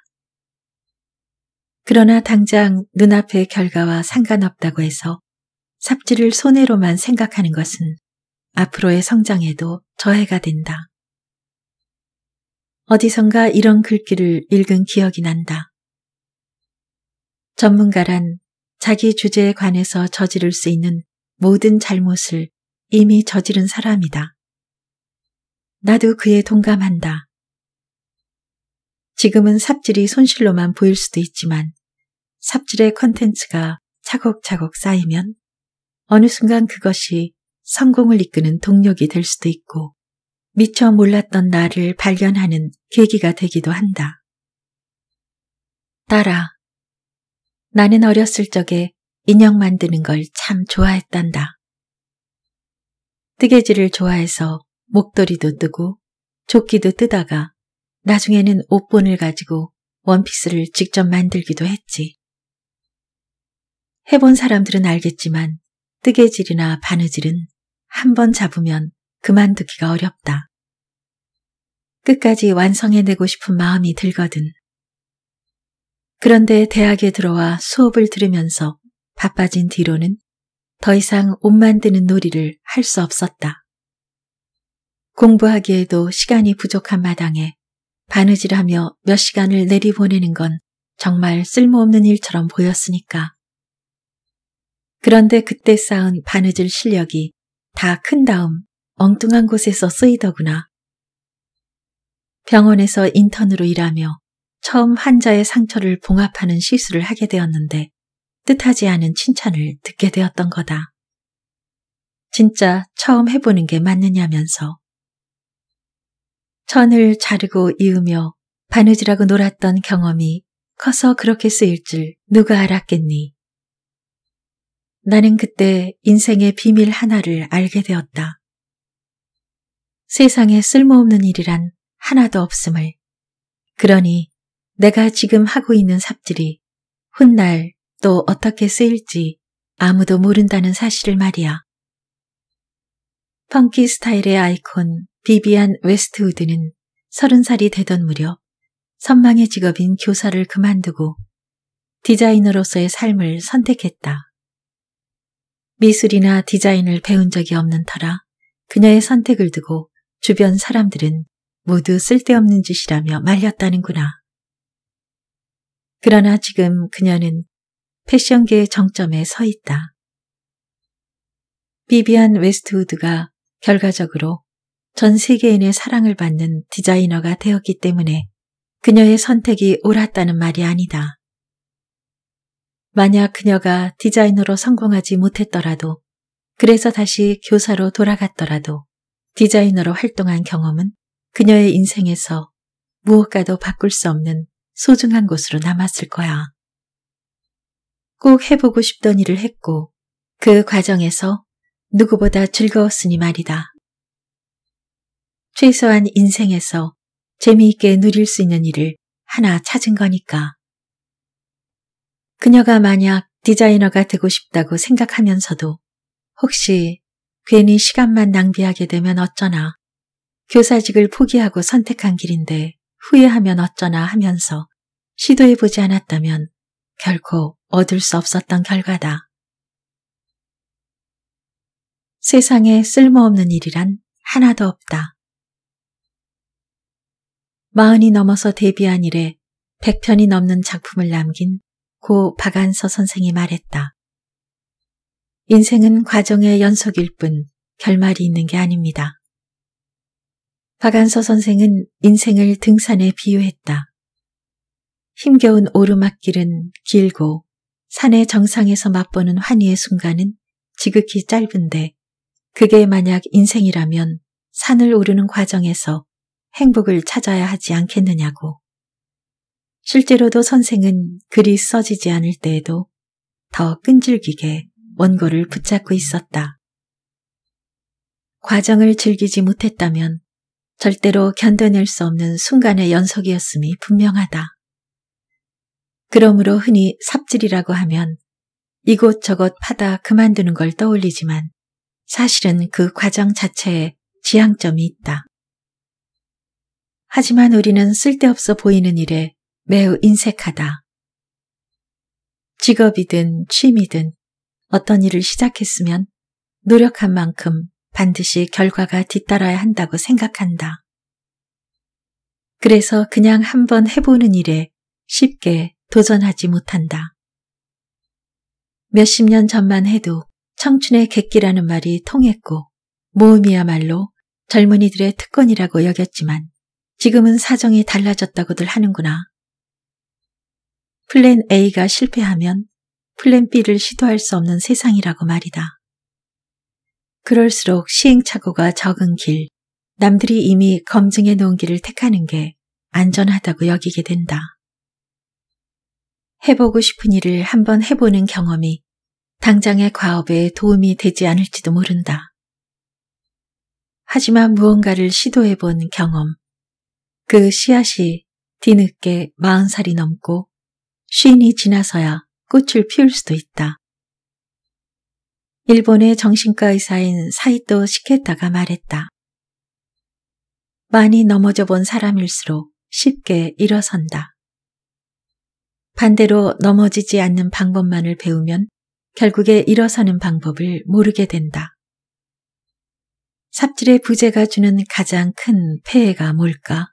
그러나 당장 눈앞의 결과와 상관없다고 해서 삽질을 손해로만 생각하는 것은 앞으로의 성장에도 저해가 된다. 어디선가 이런 글귀를 읽은 기억이 난다. 전문가란 자기 주제에 관해서 저지를 수 있는 모든 잘못을 이미 저지른 사람이다. 나도 그에 동감한다. 지금은 삽질이 손실로만 보일 수도 있지만 삽질의 컨텐츠가 차곡차곡 쌓이면 어느 순간 그것이 성공을 이끄는 동력이 될 수도 있고 미처 몰랐던 나를 발견하는 계기가 되기도 한다. 따라 나는 어렸을 적에 인형 만드는 걸 참 좋아했단다. 뜨개질을 좋아해서 목도리도 뜨고 조끼도 뜨다가 나중에는 옷본을 가지고 원피스를 직접 만들기도 했지. 해본 사람들은 알겠지만 뜨개질이나 바느질은 한번 잡으면 그만두기가 어렵다. 끝까지 완성해내고 싶은 마음이 들거든. 그런데 대학에 들어와 수업을 들으면서 바빠진 뒤로는 더 이상 옷 만드는 놀이를 할 수 없었다. 공부하기에도 시간이 부족한 마당에 바느질 하며 몇 시간을 내리보내는 건 정말 쓸모없는 일처럼 보였으니까. 그런데 그때 쌓은 바느질 실력이 다 큰 다음 엉뚱한 곳에서 쓰이더구나. 병원에서 인턴으로 일하며 처음 환자의 상처를 봉합하는 시술을 하게 되었는데 뜻하지 않은 칭찬을 듣게 되었던 거다. 진짜 처음 해보는 게 맞느냐면서. 천을 자르고 이으며 바느질하고 놀았던 경험이 커서 그렇게 쓰일 줄 누가 알았겠니? 나는 그때 인생의 비밀 하나를 알게 되었다. 세상에 쓸모없는 일이란 하나도 없음을. 그러니 내가 지금 하고 있는 삽질이 훗날 또 어떻게 쓰일지 아무도 모른다는 사실을 말이야. 펑키 스타일의 아이콘 비비안 웨스트우드는 30살이 되던 무렵 선망의 직업인 교사를 그만두고 디자이너로서의 삶을 선택했다. 미술이나 디자인을 배운 적이 없는 터라 그녀의 선택을 두고 주변 사람들은 모두 쓸데없는 짓이라며 말렸다는구나. 그러나 지금 그녀는 패션계의 정점에 서 있다. 비비안 웨스트우드가 결과적으로 전 세계인의 사랑을 받는 디자이너가 되었기 때문에 그녀의 선택이 옳았다는 말이 아니다. 만약 그녀가 디자이너로 성공하지 못했더라도 그래서 다시 교사로 돌아갔더라도 디자이너로 활동한 경험은 그녀의 인생에서 무엇과도 바꿀 수 없는 소중한 곳으로 남았을 거야. 꼭 해보고 싶던 일을 했고 그 과정에서 누구보다 즐거웠으니 말이다. 최소한 인생에서 재미있게 누릴 수 있는 일을 하나 찾은 거니까. 그녀가 만약 디자이너가 되고 싶다고 생각하면서도 혹시 괜히 시간만 낭비하게 되면 어쩌나 교사직을 포기하고 선택한 길인데 후회하면 어쩌나 하면서 시도해보지 않았다면 결코 얻을 수 없었던 결과다. 세상에 쓸모없는 일이란 하나도 없다. 마흔이 넘어서 데뷔한 이래 100편이 넘는 작품을 남긴 고 박안서 선생이 말했다. 인생은 과정의 연속일 뿐 결말이 있는 게 아닙니다. 박안서 선생은 인생을 등산에 비유했다. 힘겨운 오르막길은 길고 산의 정상에서 맛보는 환희의 순간은 지극히 짧은데 그게 만약 인생이라면 산을 오르는 과정에서 행복을 찾아야 하지 않겠느냐고. 실제로도 선생은 글이 써지지 않을 때에도 더 끈질기게 원고를 붙잡고 있었다. 과정을 즐기지 못했다면 절대로 견뎌낼 수 없는 순간의 연속이었음이 분명하다. 그러므로 흔히 삽질이라고 하면 이곳저곳 파다 그만두는 걸 떠올리지만 사실은 그 과정 자체에 지향점이 있다. 하지만 우리는 쓸데없어 보이는 일에 매우 인색하다. 직업이든 취미든 어떤 일을 시작했으면 노력한 만큼 반드시 결과가 뒤따라야 한다고 생각한다. 그래서 그냥 한번 해보는 일에 쉽게 도전하지 못한다. 몇십 년 전만 해도 청춘의 객기라는 말이 통했고 모음이야말로 젊은이들의 특권이라고 여겼지만 지금은 사정이 달라졌다고들 하는구나. 플랜 A가 실패하면 플랜 B를 시도할 수 없는 세상이라고 말이다. 그럴수록 시행착오가 적은 길, 남들이 이미 검증해 놓은 길을 택하는 게 안전하다고 여기게 된다. 해보고 싶은 일을 한번 해보는 경험이 당장의 과업에 도움이 되지 않을지도 모른다. 하지만 무언가를 시도해본 경험, 그 씨앗이 뒤늦게 40살이 넘고 쉰이 지나서야 꽃을 피울 수도 있다. 일본의 정신과 의사인 사이토 시케타가 말했다. 많이 넘어져 본 사람일수록 쉽게 일어선다. 반대로 넘어지지 않는 방법만을 배우면 결국에 일어서는 방법을 모르게 된다. 삽질의 부재가 주는 가장 큰 폐해가 뭘까?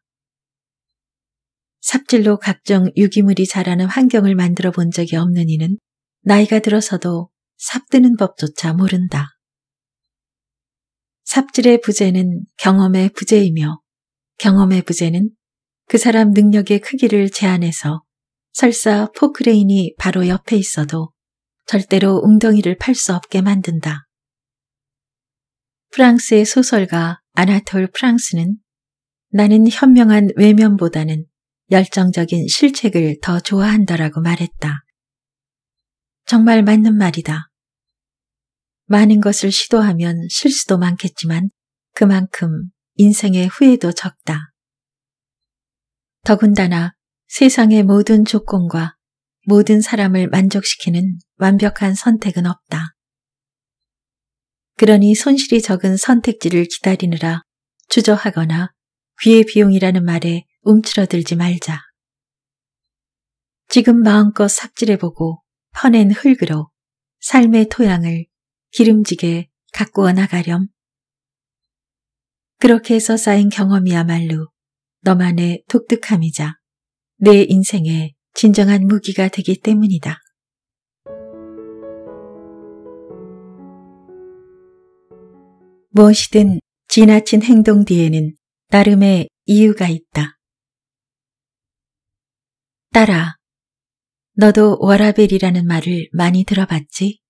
삽질로 각종 유기물이 자라는 환경을 만들어 본 적이 없는 이는 나이가 들어서도 삽드는 법조차 모른다. 삽질의 부재는 경험의 부재이며 경험의 부재는 그 사람 능력의 크기를 제한해서 설사 포크레인이 바로 옆에 있어도 절대로 웅덩이를 팔 수 없게 만든다. 프랑스의 소설가 아나톨 프랑스는 나는 현명한 외면보다는 열정적인 실책을 더 좋아한다라고 말했다. 정말 맞는 말이다. 많은 것을 시도하면 실수도 많겠지만 그만큼 인생의 후회도 적다. 더군다나 세상의 모든 조건과 모든 사람을 만족시키는 완벽한 선택은 없다. 그러니 손실이 적은 선택지를 기다리느라 주저하거나 귀의 비용이라는 말에 움츠러들지 말자. 지금 마음껏 삭질해보고 퍼낸 흙으로 삶의 토양을 기름지게 가꾸어 나가렴. 그렇게 해서 쌓인 경험이야말로 너만의 독특함이자 내 인생의 진정한 무기가 되기 때문이다. 무엇이든 지나친 행동 뒤에는 나름의 이유가 있다. 따라, 너도 워라벨이라는 말을 많이 들어봤지?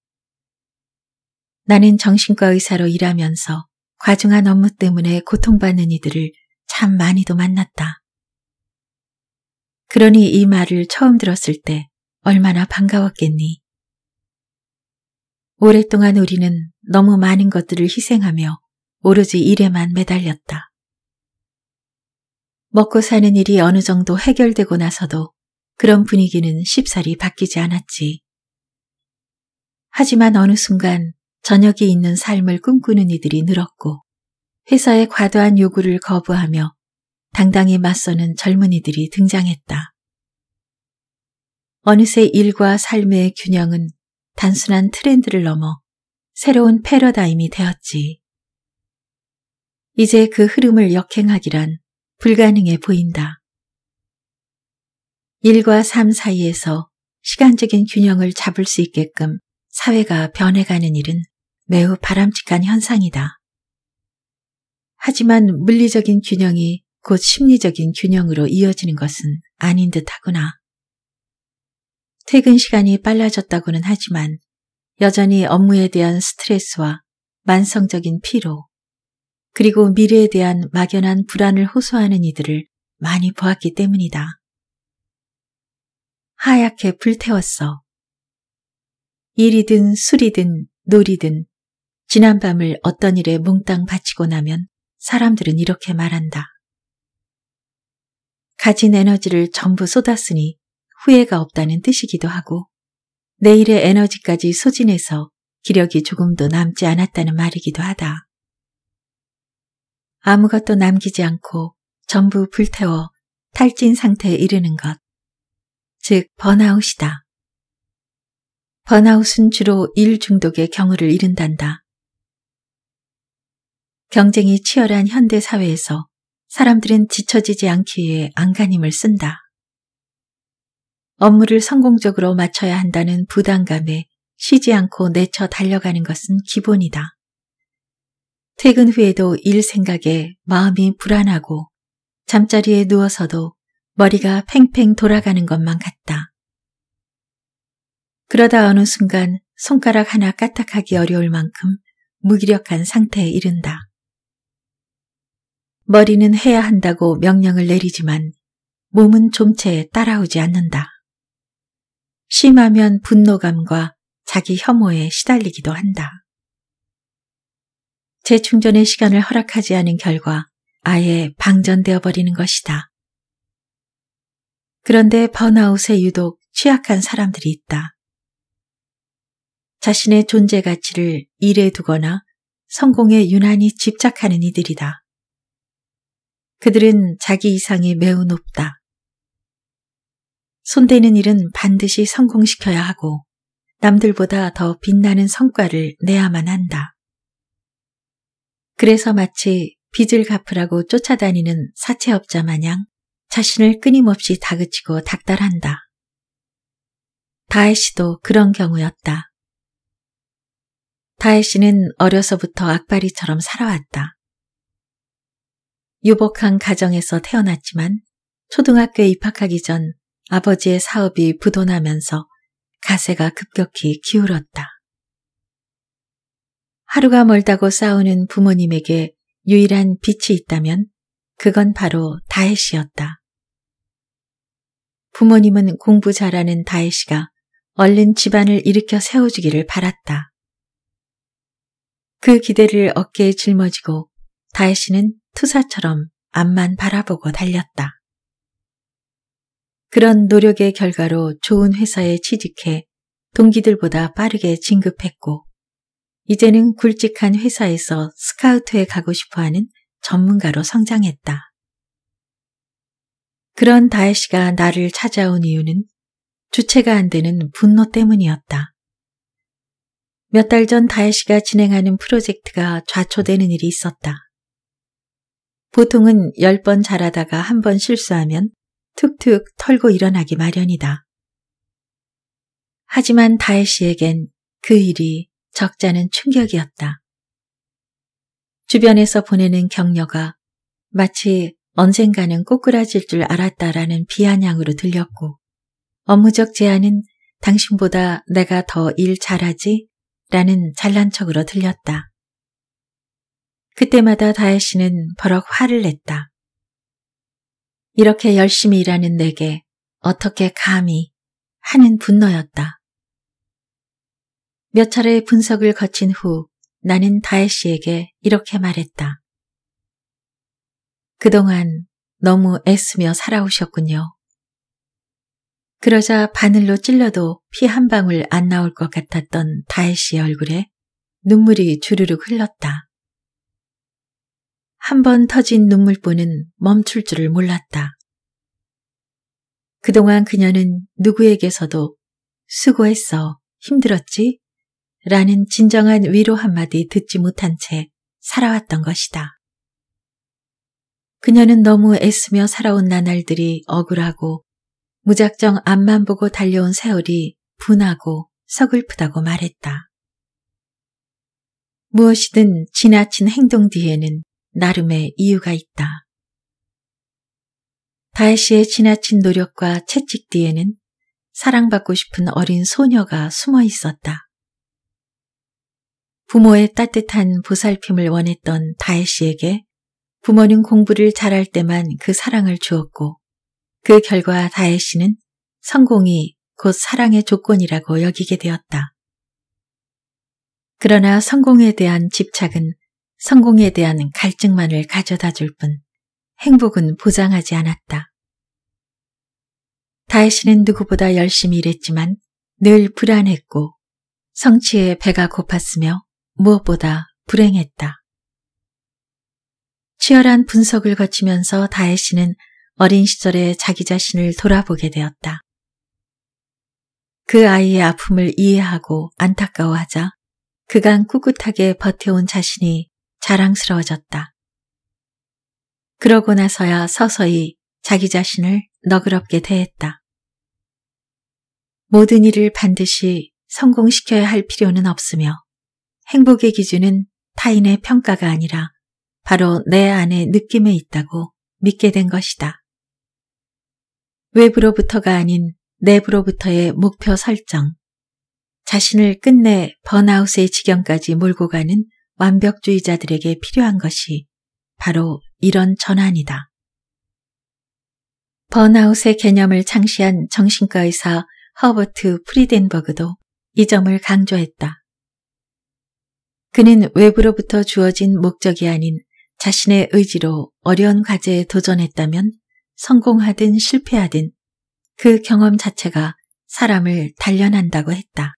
나는 정신과 의사로 일하면서 과중한 업무 때문에 고통받는 이들을 참 많이도 만났다. 그러니 이 말을 처음 들었을 때 얼마나 반가웠겠니. 오랫동안 우리는 너무 많은 것들을 희생하며 오로지 일에만 매달렸다. 먹고 사는 일이 어느 정도 해결되고 나서도 그런 분위기는 쉽사리 바뀌지 않았지. 하지만 어느 순간 저녁이 있는 삶을 꿈꾸는 이들이 늘었고 회사의 과도한 요구를 거부하며 당당히 맞서는 젊은이들이 등장했다. 어느새 일과 삶의 균형은 단순한 트렌드를 넘어 새로운 패러다임이 되었지. 이제 그 흐름을 역행하기란 불가능해 보인다. 일과 삶 사이에서 시간적인 균형을 잡을 수 있게끔 사회가 변해가는 일은 매우 바람직한 현상이다. 하지만 물리적인 균형이 곧 심리적인 균형으로 이어지는 것은 아닌 듯 하구나. 퇴근 시간이 빨라졌다고는 하지만 여전히 업무에 대한 스트레스와 만성적인 피로, 그리고 미래에 대한 막연한 불안을 호소하는 이들을 많이 보았기 때문이다. 하얗게 불태웠어. 일이든 술이든 놀이든 지난 밤을 어떤 일에 몽땅 바치고 나면 사람들은 이렇게 말한다. 가진 에너지를 전부 쏟았으니 후회가 없다는 뜻이기도 하고 내일의 에너지까지 소진해서 기력이 조금도 남지 않았다는 말이기도 하다. 아무것도 남기지 않고 전부 불태워 탈진 상태에 이르는 것. 즉, 번아웃이다. 번아웃은 주로 일 중독의 경우를 이른단다. 경쟁이 치열한 현대 사회에서 사람들은 지쳐지지 않기에 안간힘을 쓴다. 업무를 성공적으로 마쳐야 한다는 부담감에 쉬지 않고 내쳐 달려가는 것은 기본이다. 퇴근 후에도 일 생각에 마음이 불안하고 잠자리에 누워서도 머리가 팽팽 돌아가는 것만 같다. 그러다 어느 순간 손가락 하나 까딱하기 어려울 만큼 무기력한 상태에 이른다. 머리는 해야 한다고 명령을 내리지만 몸은 좀체에 따라오지 않는다. 심하면 분노감과 자기 혐오에 시달리기도 한다. 재충전의 시간을 허락하지 않은 결과 아예 방전되어 버리는 것이다. 그런데 번아웃에 유독 취약한 사람들이 있다. 자신의 존재 가치를 일에 두거나 성공에 유난히 집착하는 이들이다. 그들은 자기 이상이 매우 높다. 손대는 일은 반드시 성공시켜야 하고 남들보다 더 빛나는 성과를 내야만 한다. 그래서 마치 빚을 갚으라고 쫓아다니는 사채업자 마냥 자신을 끊임없이 다그치고 닥달한다. 다혜 씨도 그런 경우였다. 다혜 씨는 어려서부터 악바리처럼 살아왔다. 유복한 가정에서 태어났지만 초등학교에 입학하기 전 아버지의 사업이 부도나면서 가세가 급격히 기울었다. 하루가 멀다고 싸우는 부모님에게 유일한 빛이 있다면 그건 바로 다혜 씨였다. 부모님은 공부 잘하는 다혜 씨가 얼른 집안을 일으켜 세워주기를 바랐다. 그 기대를 어깨에 짊어지고 다혜 씨는 투사처럼 앞만 바라보고 달렸다. 그런 노력의 결과로 좋은 회사에 취직해 동기들보다 빠르게 진급했고 이제는 굵직한 회사에서 스카우트에 가고 싶어하는 전문가로 성장했다. 그런 다혜 씨가 나를 찾아온 이유는 주체가 안 되는 분노 때문이었다. 몇 달 전 다혜 씨가 진행하는 프로젝트가 좌초되는 일이 있었다. 보통은 10번 잘하다가 한 번 실수하면 툭툭 털고 일어나기 마련이다. 하지만 다혜 씨에겐 그 일이 적잖은 충격이었다. 주변에서 보내는 격려가 마치 언젠가는 꼬꾸라질 줄 알았다라는 비아냥으로 들렸고 업무적 제안은 당신보다 내가 더 일 잘하지? 라는 잘난 척으로 들렸다. 그때마다 다혜 씨는 버럭 화를 냈다. 이렇게 열심히 일하는 내게 어떻게 감히 하는 분노였다. 몇 차례 분석을 거친 후 나는 다혜 씨에게 이렇게 말했다. 그동안 너무 애쓰며 살아오셨군요. 그러자 바늘로 찔러도 피 한 방울 안 나올 것 같았던 다혜 씨의 얼굴에 눈물이 주르륵 흘렀다. 한번 터진 눈물뿐은 멈출 줄을 몰랐다. 그동안 그녀는 누구에게서도 수고했어, 힘들었지? 라는 진정한 위로 한마디 듣지 못한 채 살아왔던 것이다. 그녀는 너무 애쓰며 살아온 나날들이 억울하고 무작정 앞만 보고 달려온 세월이 분하고 서글프다고 말했다. 무엇이든 지나친 행동 뒤에는 나름의 이유가 있다. 다혜 시의 지나친 노력과 채찍 뒤에는 사랑받고 싶은 어린 소녀가 숨어 있었다. 부모의 따뜻한 보살핌을 원했던 다혜 시에게 부모는 공부를 잘할 때만 그 사랑을 주었고 그 결과 다혜 시는 성공이 곧 사랑의 조건이라고 여기게 되었다. 그러나 성공에 대한 집착은 성공에 대한 갈증만을 가져다 줄 뿐 행복은 보장하지 않았다. 다혜씨는 누구보다 열심히 일했지만 늘 불안했고 성취에 배가 고팠으며 무엇보다 불행했다. 치열한 분석을 거치면서 다혜씨는 어린 시절에 자기 자신을 돌아보게 되었다. 그 아이의 아픔을 이해하고 안타까워하자 그간 꿋꿋하게 버텨온 자신이 자랑스러워졌다. 그러고 나서야 서서히 자기 자신을 너그럽게 대했다. 모든 일을 반드시 성공시켜야 할 필요는 없으며 행복의 기준은 타인의 평가가 아니라 바로 내 안의 느낌에 있다고 믿게 된 것이다. 외부로부터가 아닌 내부로부터의 목표 설정, 자신을 끝내 번아웃의 지경까지 몰고 가는 완벽주의자들에게 필요한 것이 바로 이런 전환이다. 번아웃의 개념을 창시한 정신과 의사 허버트 프리덴버그도 이 점을 강조했다. 그는 외부로부터 주어진 목적이 아닌 자신의 의지로 어려운 과제에 도전했다면 성공하든 실패하든 그 경험 자체가 사람을 단련한다고 했다.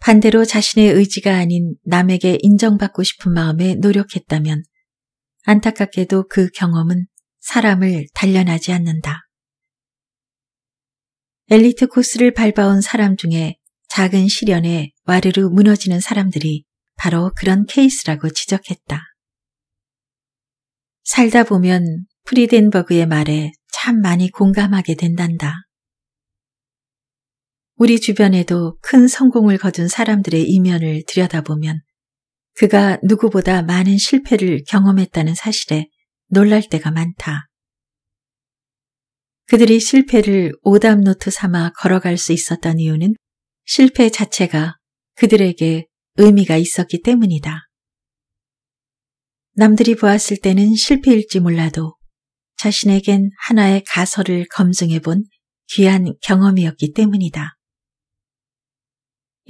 반대로 자신의 의지가 아닌 남에게 인정받고 싶은 마음에 노력했다면 안타깝게도 그 경험은 사람을 단련하지 않는다. 엘리트 코스를 밟아온 사람 중에 작은 시련에 와르르 무너지는 사람들이 바로 그런 케이스라고 지적했다. 살다 보면 프리덴버그의 말에 참 많이 공감하게 된단다. 우리 주변에도 큰 성공을 거둔 사람들의 이면을 들여다보면 그가 누구보다 많은 실패를 경험했다는 사실에 놀랄 때가 많다. 그들이 실패를 오답노트 삼아 걸어갈 수 있었던 이유는 실패 자체가 그들에게 의미가 있었기 때문이다. 남들이 보았을 때는 실패일지 몰라도 자신에겐 하나의 가설을 검증해 본 귀한 경험이었기 때문이다.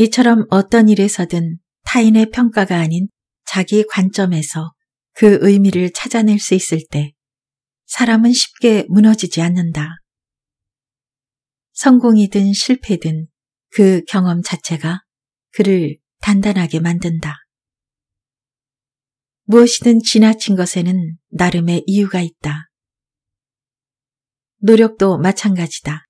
이처럼 어떤 일에서든 타인의 평가가 아닌 자기 관점에서 그 의미를 찾아낼 수 있을 때 사람은 쉽게 무너지지 않는다. 성공이든 실패든 그 경험 자체가 그를 단단하게 만든다. 무엇이든 지나친 것에는 나름의 이유가 있다. 노력도 마찬가지다.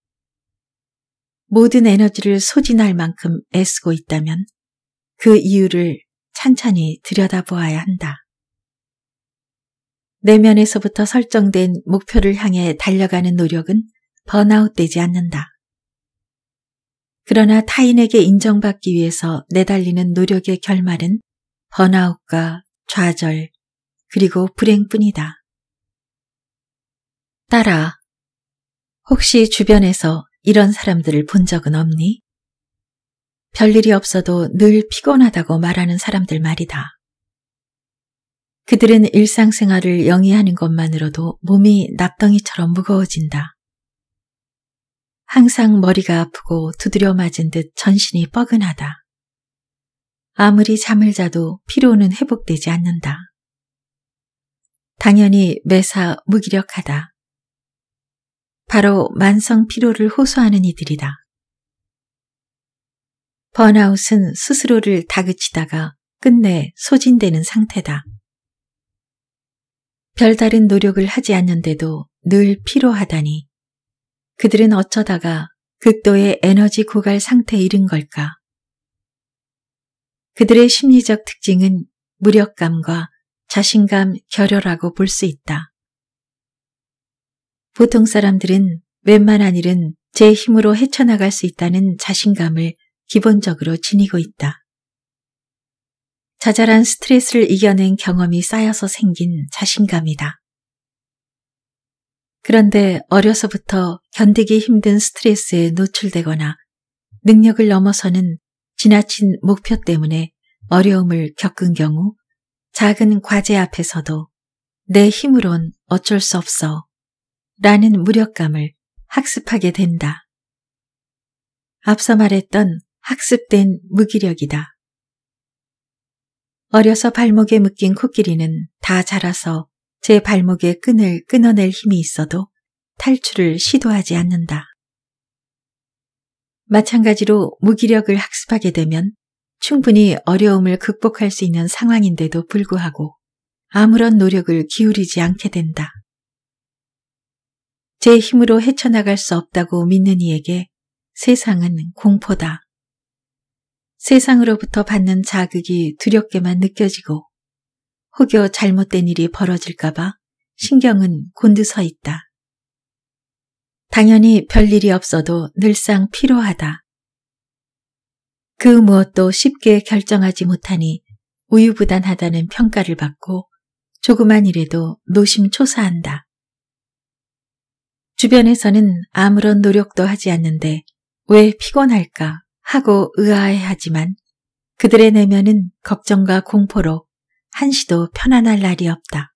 모든 에너지를 소진할 만큼 애쓰고 있다면 그 이유를 찬찬히 들여다보아야 한다. 내면에서부터 설정된 목표를 향해 달려가는 노력은 번아웃되지 않는다. 그러나 타인에게 인정받기 위해서 내달리는 노력의 결말은 번아웃과 좌절 그리고 불행뿐이다. 따라 혹시 주변에서 이런 사람들을 본 적은 없니? 별일이 없어도 늘 피곤하다고 말하는 사람들 말이다. 그들은 일상생활을 영위하는 것만으로도 몸이 납덩이처럼 무거워진다. 항상 머리가 아프고 두드려 맞은 듯 전신이 뻐근하다. 아무리 잠을 자도 피로는 회복되지 않는다. 당연히 매사 무기력하다. 바로 만성 피로를 호소하는 이들이다. 번아웃은 스스로를 다그치다가 끝내 소진되는 상태다. 별다른 노력을 하지 않는데도 늘 피로하다니 그들은 어쩌다가 극도의 에너지 고갈 상태에 이른 걸까? 그들의 심리적 특징은 무력감과 자신감 결여라고 볼 수 있다. 보통 사람들은 웬만한 일은 제 힘으로 헤쳐나갈 수 있다는 자신감을 기본적으로 지니고 있다. 자잘한 스트레스를 이겨낸 경험이 쌓여서 생긴 자신감이다. 그런데 어려서부터 견디기 힘든 스트레스에 노출되거나 능력을 넘어서는 지나친 목표 때문에 어려움을 겪은 경우 작은 과제 앞에서도 내 힘으론 어쩔 수 없어 라는 무력감을 학습하게 된다. 앞서 말했던 학습된 무기력이다. 어려서 발목에 묶인 코끼리는 다 자라서 제 발목의 끈을 끊어낼 힘이 있어도 탈출을 시도하지 않는다. 마찬가지로 무기력을 학습하게 되면 충분히 어려움을 극복할 수 있는 상황인데도 불구하고 아무런 노력을 기울이지 않게 된다. 제 힘으로 헤쳐나갈 수 없다고 믿는 이에게 세상은 공포다. 세상으로부터 받는 자극이 두렵게만 느껴지고 혹여 잘못된 일이 벌어질까봐 신경은 곤두서 있다. 당연히 별일이 없어도 늘상 피로하다. 그 무엇도 쉽게 결정하지 못하니 우유부단하다는 평가를 받고 조그만 일에도 노심초사한다. 주변에서는 아무런 노력도 하지 않는데 왜 피곤할까 하고 의아해하지만 그들의 내면은 걱정과 공포로 한시도 편안할 날이 없다.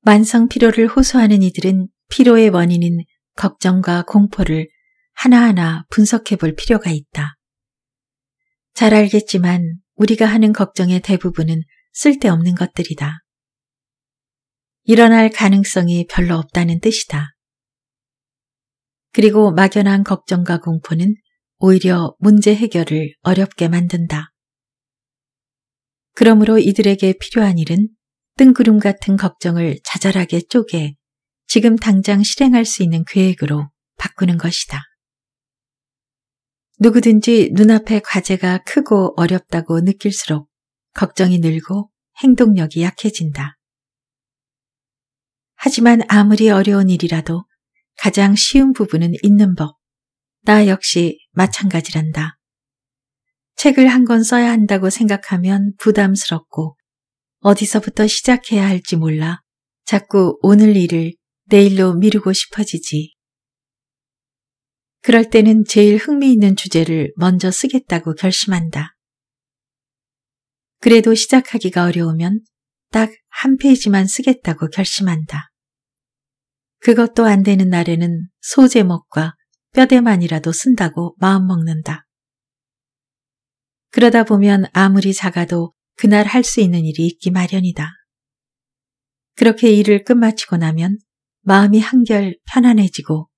만성 피로를 호소하는 이들은 피로의 원인인 걱정과 공포를 하나하나 분석해 볼 필요가 있다. 잘 알겠지만 우리가 하는 걱정의 대부분은 쓸데없는 것들이다. 일어날 가능성이 별로 없다는 뜻이다. 그리고 막연한 걱정과 공포는 오히려 문제 해결을 어렵게 만든다. 그러므로 이들에게 필요한 일은 뜬구름 같은 걱정을 자잘하게 쪼개 지금 당장 실행할 수 있는 계획으로 바꾸는 것이다. 누구든지 눈앞의 과제가 크고 어렵다고 느낄수록 걱정이 늘고 행동력이 약해진다. 하지만 아무리 어려운 일이라도 가장 쉬운 부분은 있는 법. 나 역시 마찬가지란다. 책을 한 권 써야 한다고 생각하면 부담스럽고 어디서부터 시작해야 할지 몰라 자꾸 오늘 일을 내일로 미루고 싶어지지. 그럴 때는 제일 흥미있는 주제를 먼저 쓰겠다고 결심한다. 그래도 시작하기가 어려우면 딱 한 페이지만 쓰겠다고 결심한다. 그것도 안 되는 날에는 소제목과 뼈대만이라도 쓴다고 마음먹는다. 그러다 보면 아무리 작아도 그날 할 수 있는 일이 있기 마련이다. 그렇게 일을 끝마치고 나면 마음이 한결 편안해지고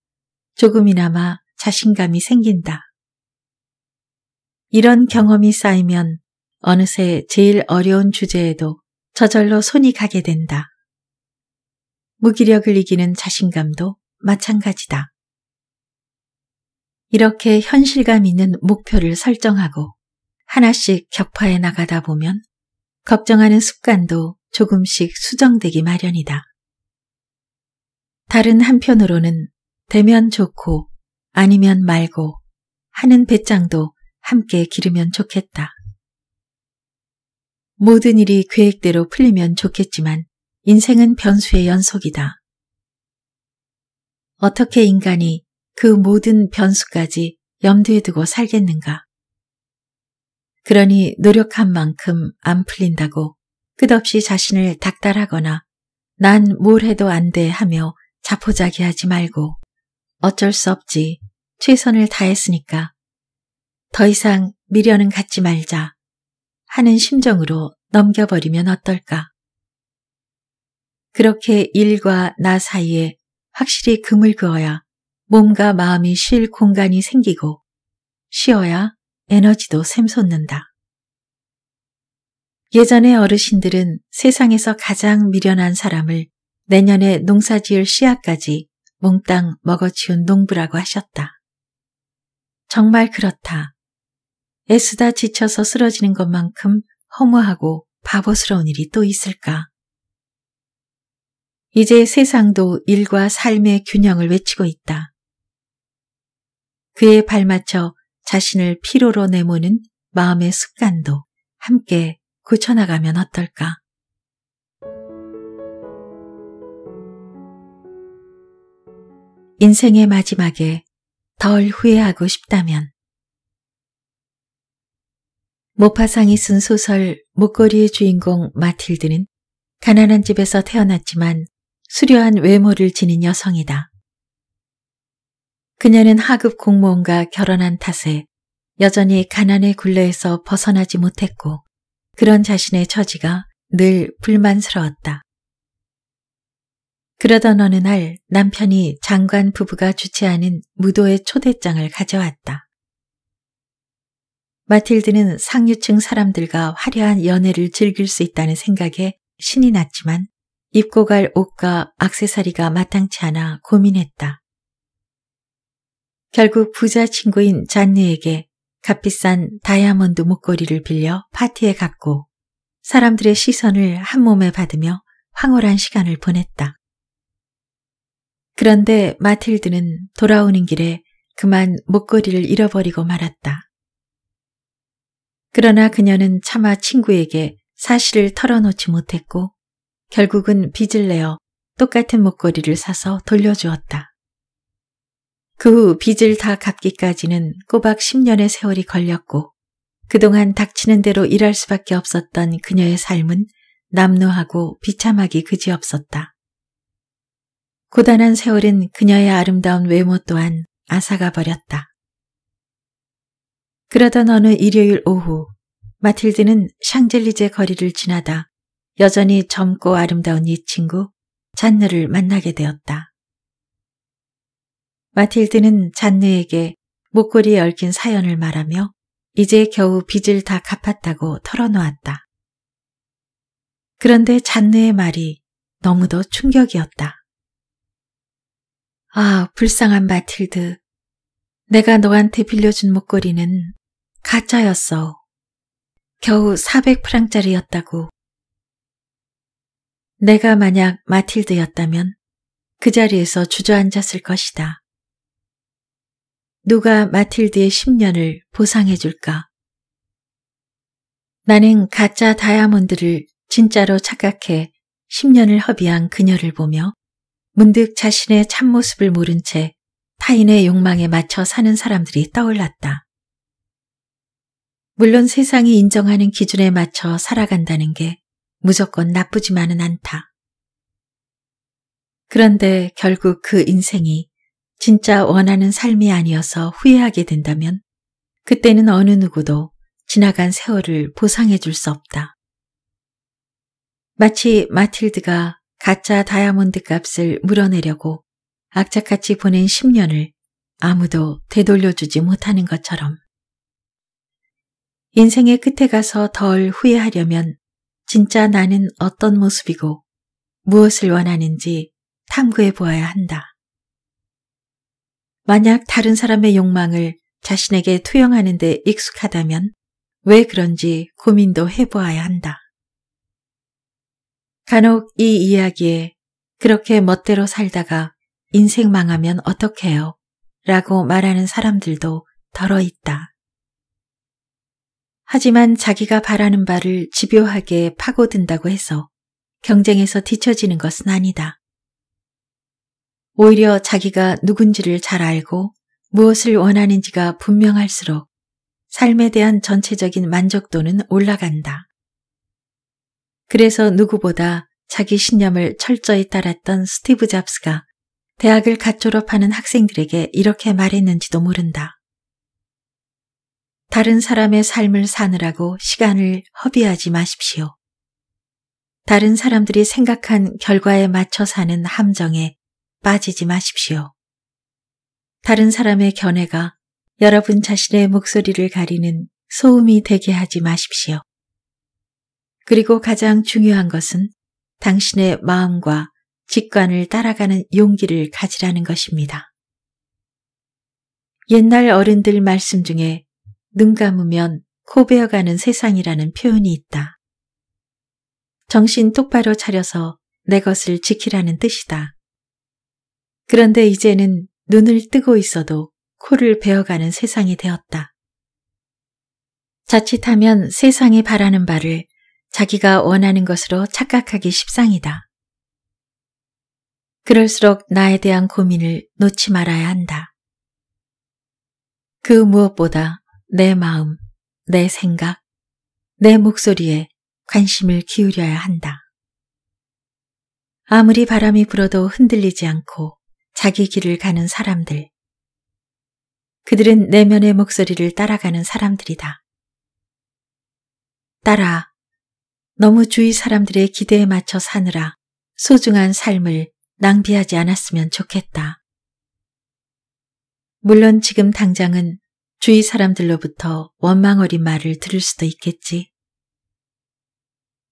조금이나마 자신감이 생긴다. 이런 경험이 쌓이면 어느새 제일 어려운 주제에도 저절로 손이 가게 된다. 무기력을 이기는 자신감도 마찬가지다. 이렇게 현실감 있는 목표를 설정하고 하나씩 격파해 나가다 보면 걱정하는 습관도 조금씩 수정되기 마련이다. 다른 한편으로는 되면 좋고 아니면 말고 하는 배짱도 함께 기르면 좋겠다. 모든 일이 계획대로 풀리면 좋겠지만 인생은 변수의 연속이다. 어떻게 인간이 그 모든 변수까지 염두에 두고 살겠는가? 그러니 노력한 만큼 안 풀린다고 끝없이 자신을 닥달하거나 난 뭘 해도 안 돼 하며 자포자기하지 말고 어쩔 수 없지 최선을 다했으니까 더 이상 미련은 갖지 말자 하는 심정으로 넘겨버리면 어떨까? 그렇게 일과 나 사이에 확실히 금을 그어야 몸과 마음이 쉴 공간이 생기고 쉬어야 에너지도 샘솟는다. 예전의 어르신들은 세상에서 가장 미련한 사람을 내년에 농사지을 씨앗까지 몽땅 먹어치운 농부라고 하셨다. 정말 그렇다. 애쓰다 지쳐서 쓰러지는 것만큼 허무하고 바보스러운 일이 또 있을까? 이제 세상도 일과 삶의 균형을 외치고 있다. 그에 발맞춰 자신을 피로로 내모는 마음의 습관도 함께 고쳐나가면 어떨까? 인생의 마지막에 덜 후회하고 싶다면 모파상이 쓴 소설 목걸이의 주인공 마틸드는 가난한 집에서 태어났지만 수려한 외모를 지닌 여성이다. 그녀는 하급 공무원과 결혼한 탓에 여전히 가난의 굴레에서 벗어나지 못했고 그런 자신의 처지가 늘 불만스러웠다. 그러던 어느 날 남편이 장관 부부가 주최하는 무도의 초대장을 가져왔다. 마틸드는 상류층 사람들과 화려한 연애를 즐길 수 있다는 생각에 신이 났지만 입고 갈 옷과 악세사리가 마땅치 않아 고민했다. 결국 부자 친구인 잔느에게 값비싼 다이아몬드 목걸이를 빌려 파티에 갔고 사람들의 시선을 한몸에 받으며 황홀한 시간을 보냈다. 그런데 마틸드는 돌아오는 길에 그만 목걸이를 잃어버리고 말았다. 그러나 그녀는 차마 친구에게 사실을 털어놓지 못했고 결국은 빚을 내어 똑같은 목걸이를 사서 돌려주었다. 그 후 빚을 다 갚기까지는 꼬박 10년의 세월이 걸렸고 그동안 닥치는 대로 일할 수밖에 없었던 그녀의 삶은 남루하고 비참하기 그지없었다. 고단한 세월은 그녀의 아름다운 외모 또한 아사가 버렸다. 그러던 어느 일요일 오후 마틸드는 샹젤리제 거리를 지나다 여전히 젊고 아름다운 이 친구 잔느를 만나게 되었다. 마틸드는 잔느에게 목걸이에 얽힌 사연을 말하며 이제 겨우 빚을 다 갚았다고 털어놓았다. 그런데 잔느의 말이 너무도 충격이었다. 아, 불쌍한 마틸드. 내가 너한테 빌려준 목걸이는 가짜였어. 겨우 400프랑짜리였다고 내가 만약 마틸드였다면 그 자리에서 주저앉았을 것이다. 누가 마틸드의 10년을 보상해 줄까? 나는 가짜 다이아몬드를 진짜로 착각해 10년을 허비한 그녀를 보며 문득 자신의 참모습을 모른 채 타인의 욕망에 맞춰 사는 사람들이 떠올랐다. 물론 세상이 인정하는 기준에 맞춰 살아간다는 게 무조건 나쁘지만은 않다. 그런데 결국 그 인생이 진짜 원하는 삶이 아니어서 후회하게 된다면 그때는 어느 누구도 지나간 세월을 보상해 줄 수 없다. 마치 마틸드가 가짜 다이아몬드 값을 물어내려고 악착같이 보낸 10년을 아무도 되돌려주지 못하는 것처럼 인생의 끝에 가서 덜 후회하려면 진짜 나는 어떤 모습이고 무엇을 원하는지 탐구해 보아야 한다. 만약 다른 사람의 욕망을 자신에게 투영하는 데 익숙하다면 왜 그런지 고민도 해보아야 한다. 간혹 이 이야기에 그렇게 멋대로 살다가 인생 망하면 어떡해요? 라고 말하는 사람들도 덜어 있다. 하지만 자기가 바라는 바를 집요하게 파고든다고 해서 경쟁에서 뒤처지는 것은 아니다. 오히려 자기가 누군지를 잘 알고 무엇을 원하는지가 분명할수록 삶에 대한 전체적인 만족도는 올라간다. 그래서 누구보다 자기 신념을 철저히 따랐던 스티브 잡스가 대학을 갓 졸업하는 학생들에게 이렇게 말했는지도 모른다. 다른 사람의 삶을 사느라고 시간을 허비하지 마십시오. 다른 사람들이 생각한 결과에 맞춰 사는 함정에 빠지지 마십시오. 다른 사람의 견해가 여러분 자신의 목소리를 가리는 소음이 되게 하지 마십시오. 그리고 가장 중요한 것은 당신의 마음과 직관을 따라가는 용기를 가지라는 것입니다. 옛날 어른들 말씀 중에 눈 감으면 코 베어가는 세상이라는 표현이 있다. 정신 똑바로 차려서 내 것을 지키라는 뜻이다. 그런데 이제는 눈을 뜨고 있어도 코를 베어가는 세상이 되었다. 자칫하면 세상이 바라는 바를 자기가 원하는 것으로 착각하기 십상이다. 그럴수록 나에 대한 고민을 놓지 말아야 한다. 그 무엇보다 내 마음, 내 생각, 내 목소리에 관심을 기울여야 한다. 아무리 바람이 불어도 흔들리지 않고 자기 길을 가는 사람들. 그들은 내면의 목소리를 따라가는 사람들이다. 따라 너무 주위 사람들의 기대에 맞춰 사느라 소중한 삶을 낭비하지 않았으면 좋겠다. 물론 지금 당장은 주위 사람들로부터 원망 어린 말을 들을 수도 있겠지.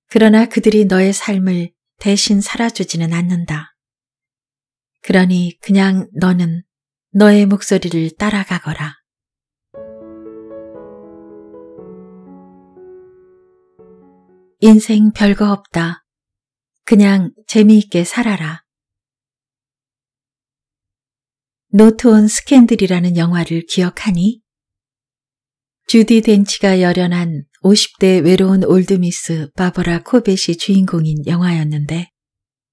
그러나 그들이 너의 삶을 대신 살아주지는 않는다. 그러니 그냥 너는 너의 목소리를 따라가거라. 인생 별거 없다. 그냥 재미있게 살아라. 노트온 스캔들이라는 영화를 기억하니? 주디 덴치가 열연한 50대 외로운 올드미스 바버라 코벳이 주인공인 영화였는데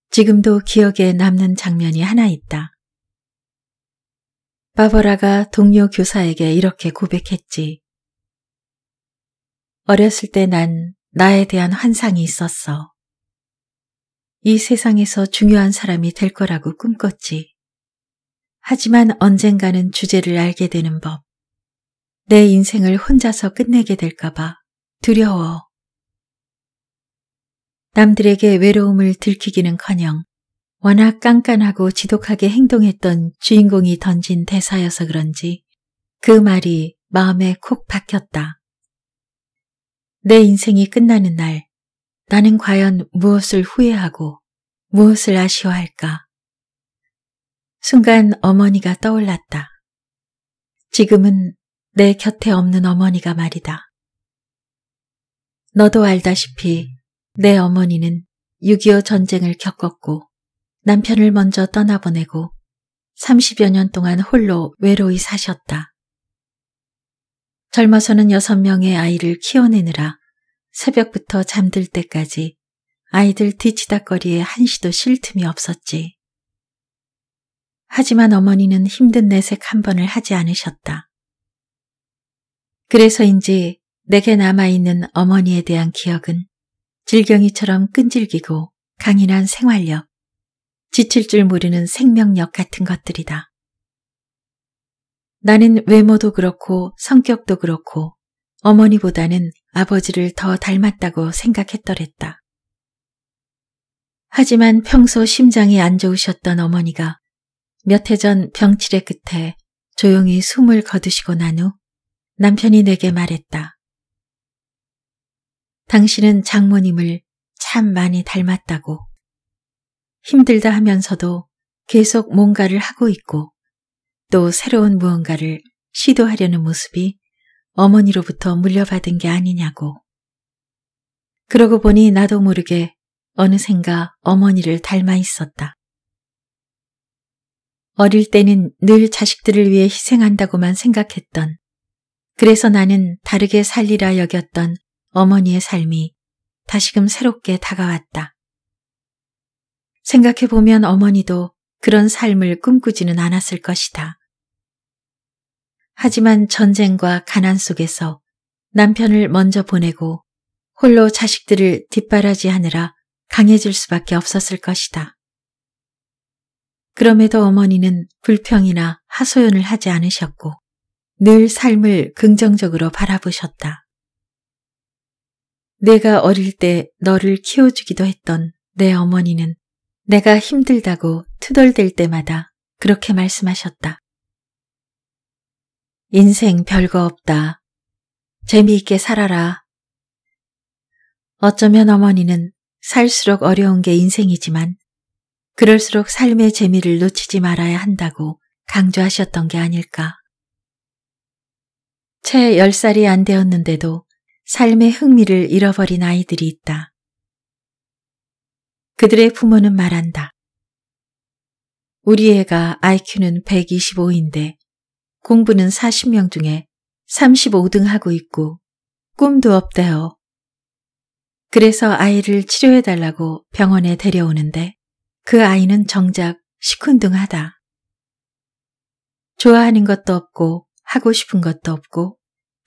지금도 기억에 남는 장면이 하나 있다. 바버라가 동료 교사에게 이렇게 고백했지. 어렸을 때 난 나에 대한 환상이 있었어. 이 세상에서 중요한 사람이 될 거라고 꿈꿨지. 하지만 언젠가는 주제를 알게 되는 법. 내 인생을 혼자서 끝내게 될까봐 두려워. 남들에게 외로움을 들키기는커녕 워낙 깐깐하고 지독하게 행동했던 주인공이 던진 대사여서 그런지 그 말이 마음에 콕 박혔다. 내 인생이 끝나는 날 나는 과연 무엇을 후회하고 무엇을 아쉬워할까? 순간 어머니가 떠올랐다. 지금은 내 곁에 없는 어머니가 말이다. 너도 알다시피 내 어머니는 6.25 전쟁을 겪었고 남편을 먼저 떠나보내고 30여 년 동안 홀로 외로이 사셨다. 젊어서는 여섯 명의 아이를 키워내느라 새벽부터 잠들 때까지 아이들 뒤치다거리에 한시도 쉴 틈이 없었지. 하지만 어머니는 힘든 내색 한 번을 하지 않으셨다. 그래서인지 내게 남아있는 어머니에 대한 기억은 질경이처럼 끈질기고 강인한 생활력, 지칠 줄 모르는 생명력 같은 것들이다. 나는 외모도 그렇고 성격도 그렇고 어머니보다는 아버지를 더 닮았다고 생각했더랬다. 하지만 평소 심장이 안 좋으셨던 어머니가 몇 해 전 병치레 끝에 조용히 숨을 거두시고 난후 남편이 내게 말했다. 당신은 장모님을 참 많이 닮았다고. 힘들다 하면서도 계속 뭔가를 하고 있고 또 새로운 무언가를 시도하려는 모습이 어머니로부터 물려받은 게 아니냐고. 그러고 보니 나도 모르게 어느샌가 어머니를 닮아 있었다. 어릴 때는 늘 자식들을 위해 희생한다고만 생각했던 그래서 나는 다르게 살리라 여겼던 어머니의 삶이 다시금 새롭게 다가왔다. 생각해보면 어머니도 그런 삶을 꿈꾸지는 않았을 것이다. 하지만 전쟁과 가난 속에서 남편을 먼저 보내고 홀로 자식들을 뒷바라지하느라 강해질 수밖에 없었을 것이다. 그럼에도 어머니는 불평이나 하소연을 하지 않으셨고 늘 삶을 긍정적으로 바라보셨다. 내가 어릴 때 너를 키워주기도 했던 내 어머니는 내가 힘들다고 투덜댈 때마다 그렇게 말씀하셨다. 인생 별거 없다. 재미있게 살아라. 어쩌면 어머니는 살수록 어려운 게 인생이지만 그럴수록 삶의 재미를 놓치지 말아야 한다고 강조하셨던 게 아닐까. 채 10살이 안 되었는데도 삶의 흥미를 잃어버린 아이들이 있다. 그들의 부모는 말한다. 우리 애가 IQ는 125인데 공부는 40명 중에 35등 하고 있고 꿈도 없대요. 그래서 아이를 치료해달라고 병원에 데려오는데 그 아이는 정작 시큰둥하다. 좋아하는 것도 없고 하고 싶은 것도 없고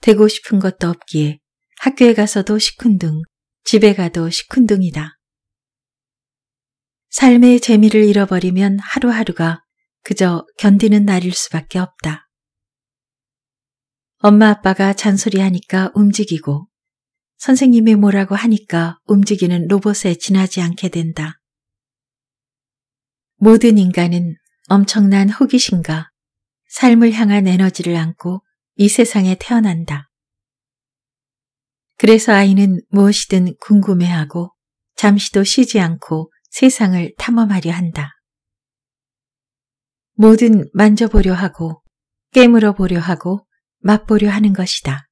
되고 싶은 것도 없기에 학교에 가서도 시큰둥, 집에 가도 시큰둥이다. 삶의 재미를 잃어버리면 하루하루가 그저 견디는 날일 수밖에 없다. 엄마 아빠가 잔소리하니까 움직이고 선생님이 뭐라고 하니까 움직이는 로봇에 지나지 않게 된다. 모든 인간은 엄청난 호기심과 삶을 향한 에너지를 안고 이 세상에 태어난다. 그래서 아이는 무엇이든 궁금해하고 잠시도 쉬지 않고 세상을 탐험하려 한다. 뭐든 만져보려 하고 깨물어 보려 하고 맛보려 하는 것이다.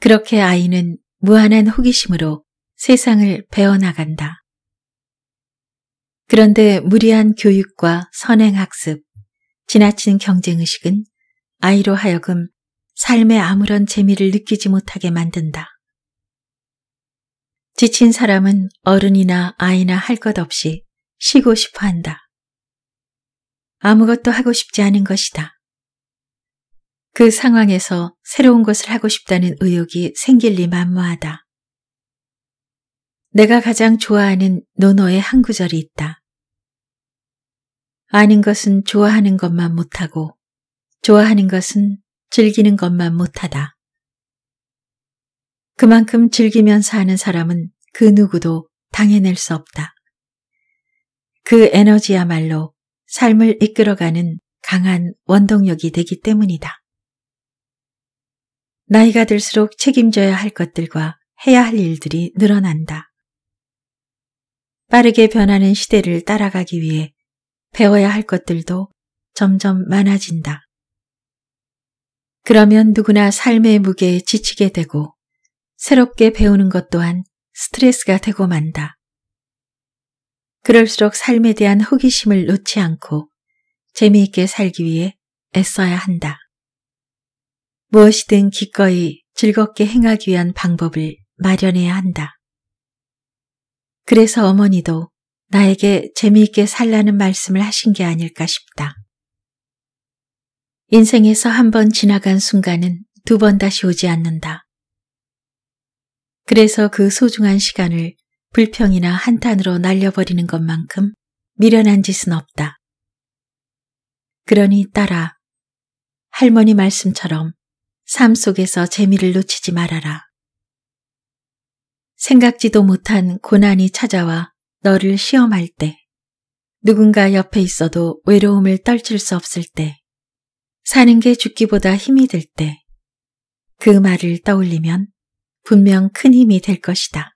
그렇게 아이는 무한한 호기심으로 세상을 배워나간다. 그런데 무리한 교육과 선행학습, 지나친 경쟁의식은 아이로 하여금 삶의 아무런 재미를 느끼지 못하게 만든다. 지친 사람은 어른이나 아이나 할 것 없이 쉬고 싶어 한다. 아무것도 하고 싶지 않은 것이다. 그 상황에서 새로운 것을 하고 싶다는 의욕이 생길 리 만무하다. 내가 가장 좋아하는 논어의 한 구절이 있다. 아는 것은 좋아하는 것만 못하고 좋아하는 것은 즐기는 것만 못하다. 그만큼 즐기면 서하는 사람은 그 누구도 당해낼 수 없다. 그 에너지야말로 삶을 이끌어가는 강한 원동력이 되기 때문이다. 나이가 들수록 책임져야 할 것들과 해야 할 일들이 늘어난다. 빠르게 변하는 시대를 따라가기 위해 배워야 할 것들도 점점 많아진다. 그러면 누구나 삶의 무게에 지치게 되고 새롭게 배우는 것 또한 스트레스가 되고 만다. 그럴수록 삶에 대한 호기심을 놓지 않고 재미있게 살기 위해 애써야 한다. 무엇이든 기꺼이 즐겁게 행하기 위한 방법을 마련해야 한다. 그래서 어머니도 나에게 재미있게 살라는 말씀을 하신 게 아닐까 싶다. 인생에서 한번 지나간 순간은 두 번 다시 오지 않는다. 그래서 그 소중한 시간을 불평이나 한탄으로 날려버리는 것만큼 미련한 짓은 없다. 그러니 따라 할머니 말씀처럼 삶 속에서 재미를 놓치지 말아라. 생각지도 못한 고난이 찾아와 너를 시험할 때, 누군가 옆에 있어도 외로움을 떨칠 수 없을 때, 사는 게 죽기보다 힘이 들 때, 그 말을 떠올리면 분명 큰 힘이 될 것이다.